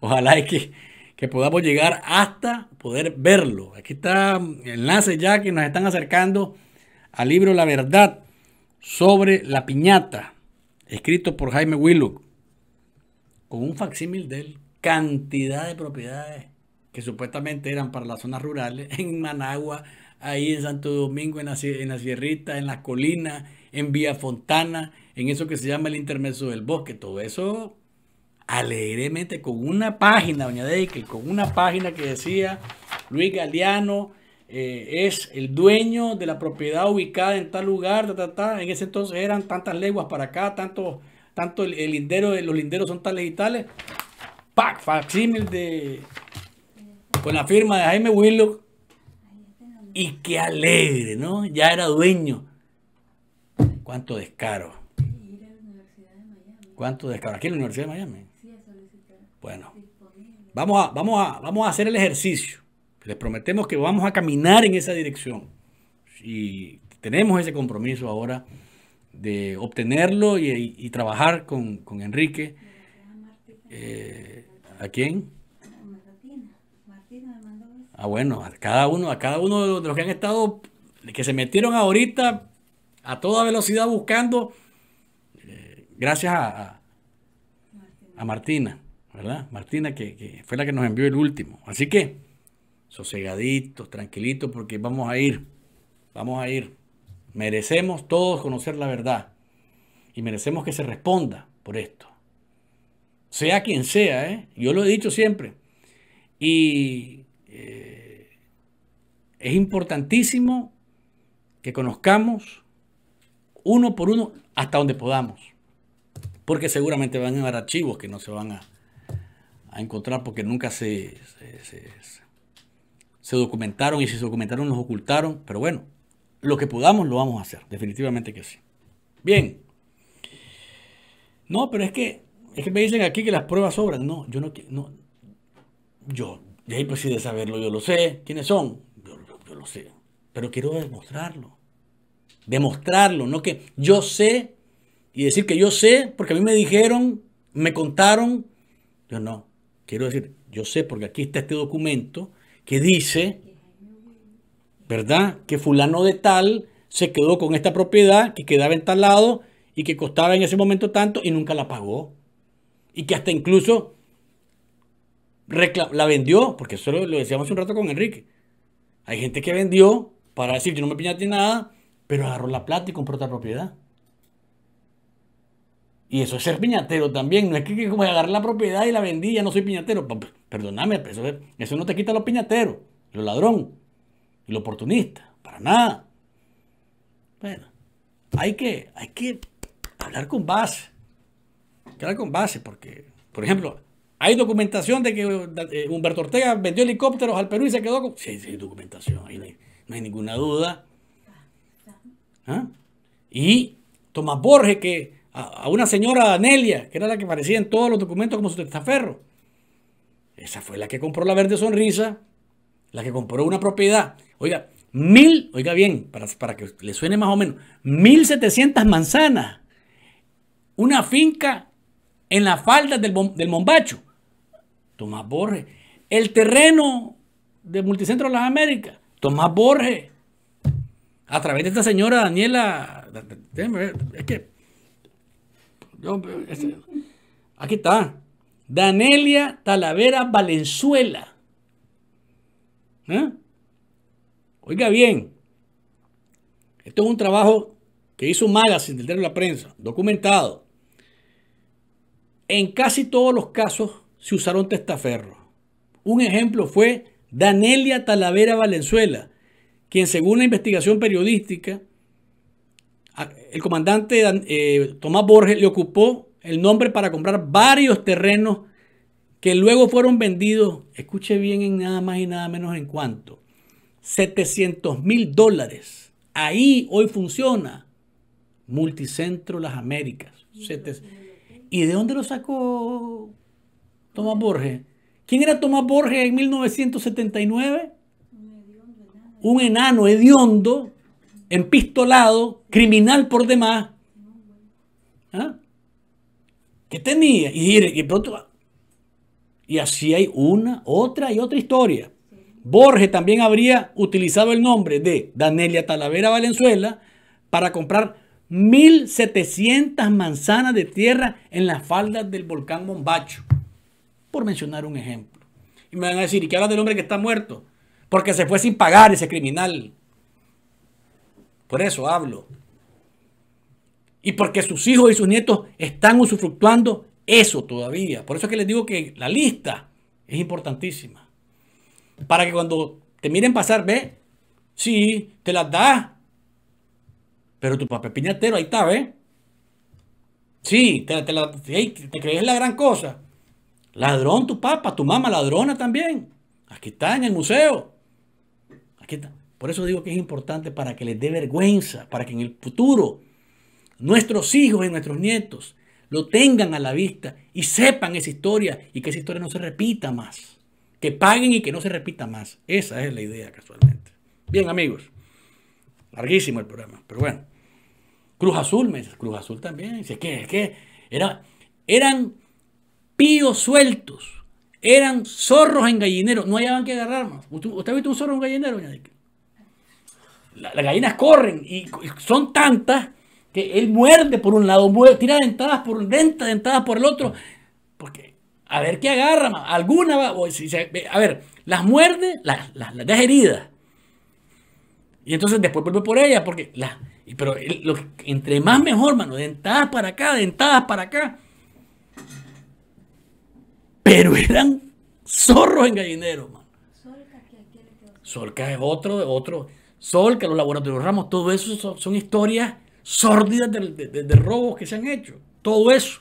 Ojalá que, que, podamos llegar hasta poder verlo. Aquí está el enlace ya que nos están acercando al libro La Verdad sobre la piñata, escrito por Jaime Willock, con un facsímil de él, cantidad de propiedades que supuestamente eran para las zonas rurales, <laughs> en Managua, ahí en Santo Domingo, en la, en Sierrita, en las colinas, en Vía Fontana, en eso que se llama el intermedio del bosque, todo eso alegremente con una página, doña Deikel, con una página que decía Luis Galeano, eh, es el dueño de la propiedad ubicada en tal lugar, ta, en ese entonces eran tantas leguas para acá, tanto, tanto el, lindero, los linderos son tales y tales. ¡Pac! Facsímil de. con la firma de Jaime Willow Y qué alegre, ¿no? Ya era dueño. ¡Cuánto descaro! ¿Cuánto descaro? Aquí en la Universidad de Miami. Bueno, vamos a, vamos a, vamos a hacer el ejercicio. Les prometemos que vamos a caminar en esa dirección. Y tenemos ese compromiso ahora de obtenerlo y, trabajar con, con Enrique. Eh, ¿A quién? Ah, bueno, a cada uno, a cada uno de los que han estado, que se metieron ahorita a toda velocidad buscando, eh, gracias a, a, Martina, ¿verdad? Martina que fue la que nos envió el último. Así que sosegaditos, tranquilitos, porque vamos a ir, vamos a ir. Merecemos todos conocer la verdad y merecemos que se responda por esto. Sea quien sea, ¿eh? yo lo he dicho siempre. Y eh, es importantísimo que conozcamos uno por uno hasta donde podamos. Porque seguramente van a haber archivos que no se van a, encontrar porque nunca se se documentaron y si se documentaron los ocultaron, pero bueno, lo que podamos lo vamos a hacer, definitivamente que sí. Bien. No, pero es que, me dicen aquí que las pruebas sobran. No, yo no no Yo, de ahí pues sí de saberlo, yo lo sé. ¿Quiénes son? yo lo sé. Pero quiero demostrarlo. Demostrarlo, no que yo sé y decir que yo sé porque a mí me dijeron, me contaron. Yo no, quiero decir, yo sé porque aquí está este documento que dice, ¿verdad? Que fulano de tal se quedó con esta propiedad que quedaba en tal lado y que costaba en ese momento tanto y nunca la pagó. Y que hasta incluso la vendió, porque eso lo, decíamos un rato con Enrique. Hay gente que vendió para decir, yo no me piñate nada, pero agarró la plata y compró otra propiedad. Y eso es ser piñatero también. No es que, que como agarré la propiedad y la vendí, ya no soy piñatero. Pues, perdóname, pues, eso, eso no te quita los piñateros, los ladrón, los oportunista. Para nada. Bueno, hay que, hay que hablar con base. Hay que hablar con base, porque, por ejemplo, hay documentación de que eh, Humberto Ortega vendió helicópteros al Perú y se quedó con. Sí, sí, documentación, no hay, ninguna duda. ¿Ah? Y Tomás Borges, que a, una señora anelia que era la que aparecía en todos los documentos como su testaferro. Esa fue la que compró la verde sonrisa, la que compró una propiedad. Oiga, mil, oiga bien, para, para que le suene más o menos, mil setecientas manzanas. Una finca en la falda del, del Mombacho. Tomás Borges. El terreno de Multicentro de las Américas. Tomás Borges. A través de esta señora Daniela. Es que este, aquí está. Danelia Talavera Valenzuela. ¿Eh? Oiga bien, esto es un trabajo que hizo un magazine del de la prensa, documentado. En casi todos los casos se usaron testaferros. Un ejemplo fue Danelia Talavera Valenzuela, quien según la investigación periodística el comandante eh, Tomás Borges le ocupó el nombre para comprar varios terrenos que luego fueron vendidos, escuche bien, en nada más y nada menos en cuanto. 700 mil dólares. Ahí hoy funciona Multicentro Las Américas. ¿Y de dónde lo sacó Tomás Borges? ¿Quién era Tomás Borges en 1979? Un enano hediondo empistolado, criminal por demás. ¿Ah? ¿Qué tenía? Y, pronto. Y así hay una, otra y otra historia. Borges también habría utilizado el nombre de Danelia Talavera Valenzuela para comprar 1.700 manzanas de tierra en las faldas del volcán Mombacho, por mencionar un ejemplo. Y me van a decir, ¿y qué habla del hombre que está muerto? Porque se fue sin pagar ese criminal. Por eso hablo. Y porque sus hijos y sus nietos están usufructuando eso todavía. Por eso es que les digo que la lista es importantísima. Para que cuando te miren pasar, ve, sí, te las da. Pero tu papel piñatero, ahí está, ve. Sí, te, la, te crees la gran cosa. Ladrón tu papá, tu mamá ladrona también. Aquí está en el museo. Aquí está. Por eso digo que es importante para que les dé vergüenza, para que en el futuro nuestros hijos y nuestros nietos lo tengan a la vista y sepan esa historia y que esa historia no se repita más. Que paguen y que no se repita más. Esa es la idea casualmente. Bien amigos, larguísimo el programa, pero bueno. Cruz Azul, me dice, Cruz Azul también. Dice, ¿qué? Es que eran píos sueltos, eran zorros en gallinero, no hallaban que agarrarnos. ¿Usted, usted ha visto un zorro en gallinero, las gallinas corren y son tantas que él muerde por un lado, muerde, tira dentadas por un dentadas por el otro, porque a ver qué agarra, alguna a ver, las muerde, las, las, deja heridas. Y entonces después vuelve por ella, porque la, pero entre más mejor, mano, dentadas para acá, dentadas para acá. Pero eran zorros en gallinero, mano. Solca, que, es otro, otro. Sol, que los laboratorios Ramos, todo eso son, historias sórdidas de, robos que se han hecho. Todo eso.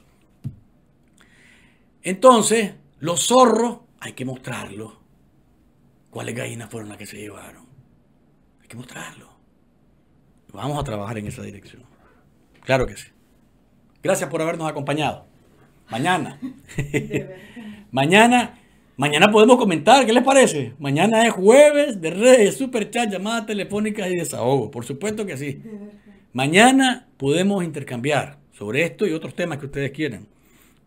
Entonces, los zorros hay que mostrarlo. ¿Cuáles gallinas fueron las que se llevaron? Hay que mostrarlo. Vamos a trabajar en esa dirección. Claro que sí. Gracias por habernos acompañado. Mañana. <laughs> mañana Mañana podemos comentar, ¿qué les parece? Mañana es jueves de redes, super chat, llamadas telefónicas y desahogo. Por supuesto que sí. Mañana podemos intercambiar sobre esto y otros temas que ustedes quieren.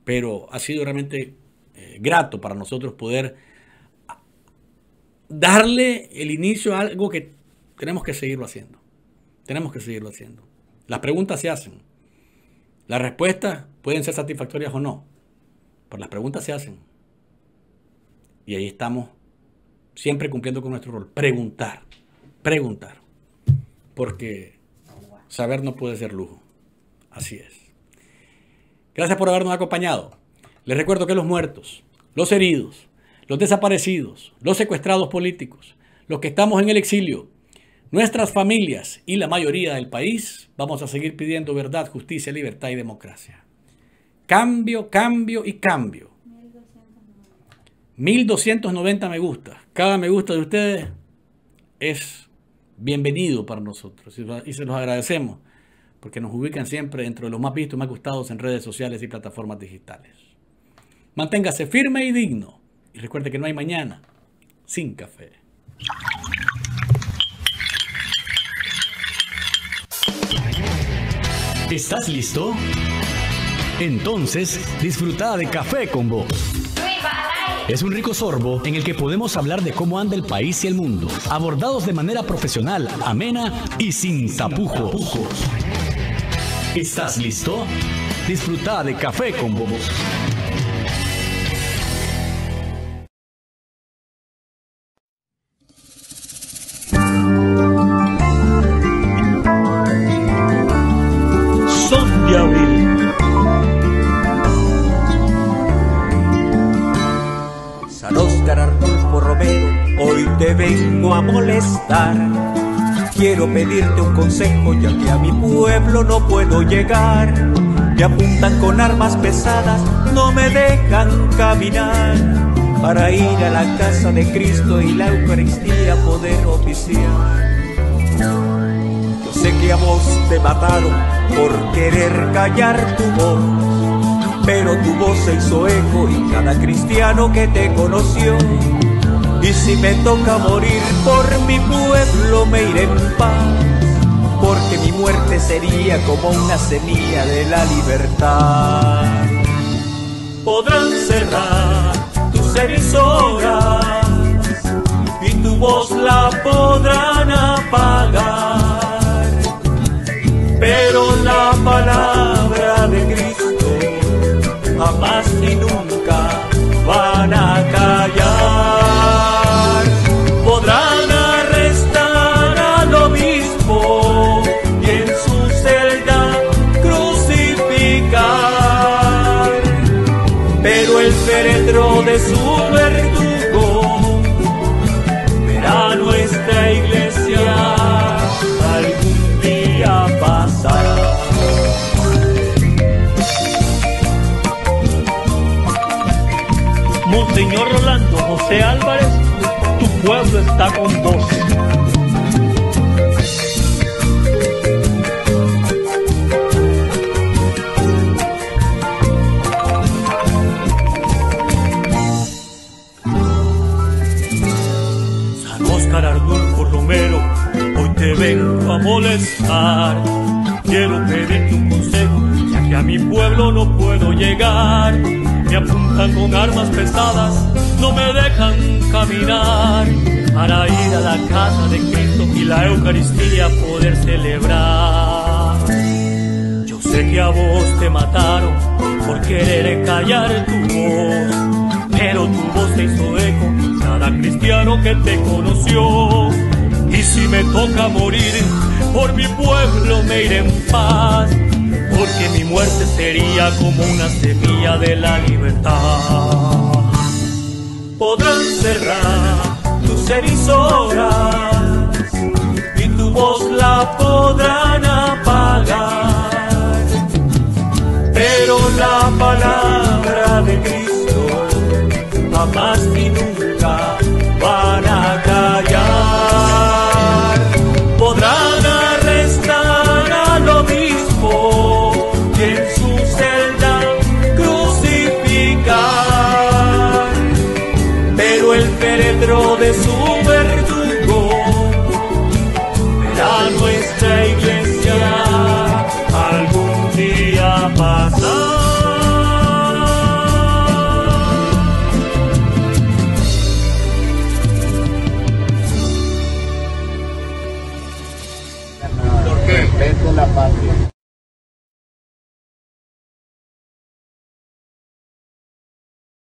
Pero ha sido realmente eh, grato para nosotros poder darle el inicio a algo que tenemos que seguirlo haciendo. Tenemos que seguirlo haciendo. Las preguntas se hacen. Las respuestas pueden ser satisfactorias o no. Pero las preguntas se hacen. Y ahí estamos siempre cumpliendo con nuestro rol. Preguntar, preguntar. Porque saber no puede ser lujo. Así es. Gracias por habernos acompañado. Les recuerdo que los muertos, los heridos, los desaparecidos, los secuestrados políticos, los que estamos en el exilio, nuestras familias y la mayoría del país, vamos a seguir pidiendo verdad, justicia, libertad y democracia. Cambio, cambio y cambio. 1290 me gusta. Cada me gusta de ustedes es bienvenido para nosotros y se los agradecemos porque nos ubican siempre dentro de los más vistos y más gustados en redes sociales y plataformas digitales. Manténgase firme y digno y recuerde que no hay mañana sin café. ¿Estás listo? Entonces, disfruta de café con vos es un rico sorbo en el que podemos hablar de cómo anda el país y el mundo, abordados de manera profesional, amena y sin tapujos. ¿Estás listo? Disfruta de café con bobos. te vengo a molestar. Quiero pedirte un consejo ya que a mi pueblo no puedo llegar. Me apuntan con armas pesadas, no me dejan caminar. Para ir a la casa de Cristo y la Eucaristía poder oficiar. Yo sé que a vos te mataron por querer callar tu voz pero tu voz se hizo eco y cada cristiano que te conoció y si me toca morir por mi pueblo me iré en paz, porque mi muerte sería como una semilla de la libertad. Podrán cerrar tus emisoras y tu voz la podrán apagar, pero la palabra de Cristo jamás y nunca van a callar. José Álvarez, tu pueblo está con vos. San Oscar Arnulfo Romero, hoy te vengo a molestar. Quiero pedirte un consejo, ya que a mi pueblo no puedo llegar. Me apuntan con armas pesadas no me dejan caminar para ir a la casa de Cristo y la Eucaristía poder celebrar. Yo sé que a vos te mataron por querer callar tu voz, pero tu voz se hizo eco cada cristiano que te conoció. Y si me toca morir, por mi pueblo me iré en paz, porque mi muerte sería como una semilla de la libertad podrán cerrar tus emisoras y tu voz la podrán apagar. Pero la palabra de Cristo más y nunca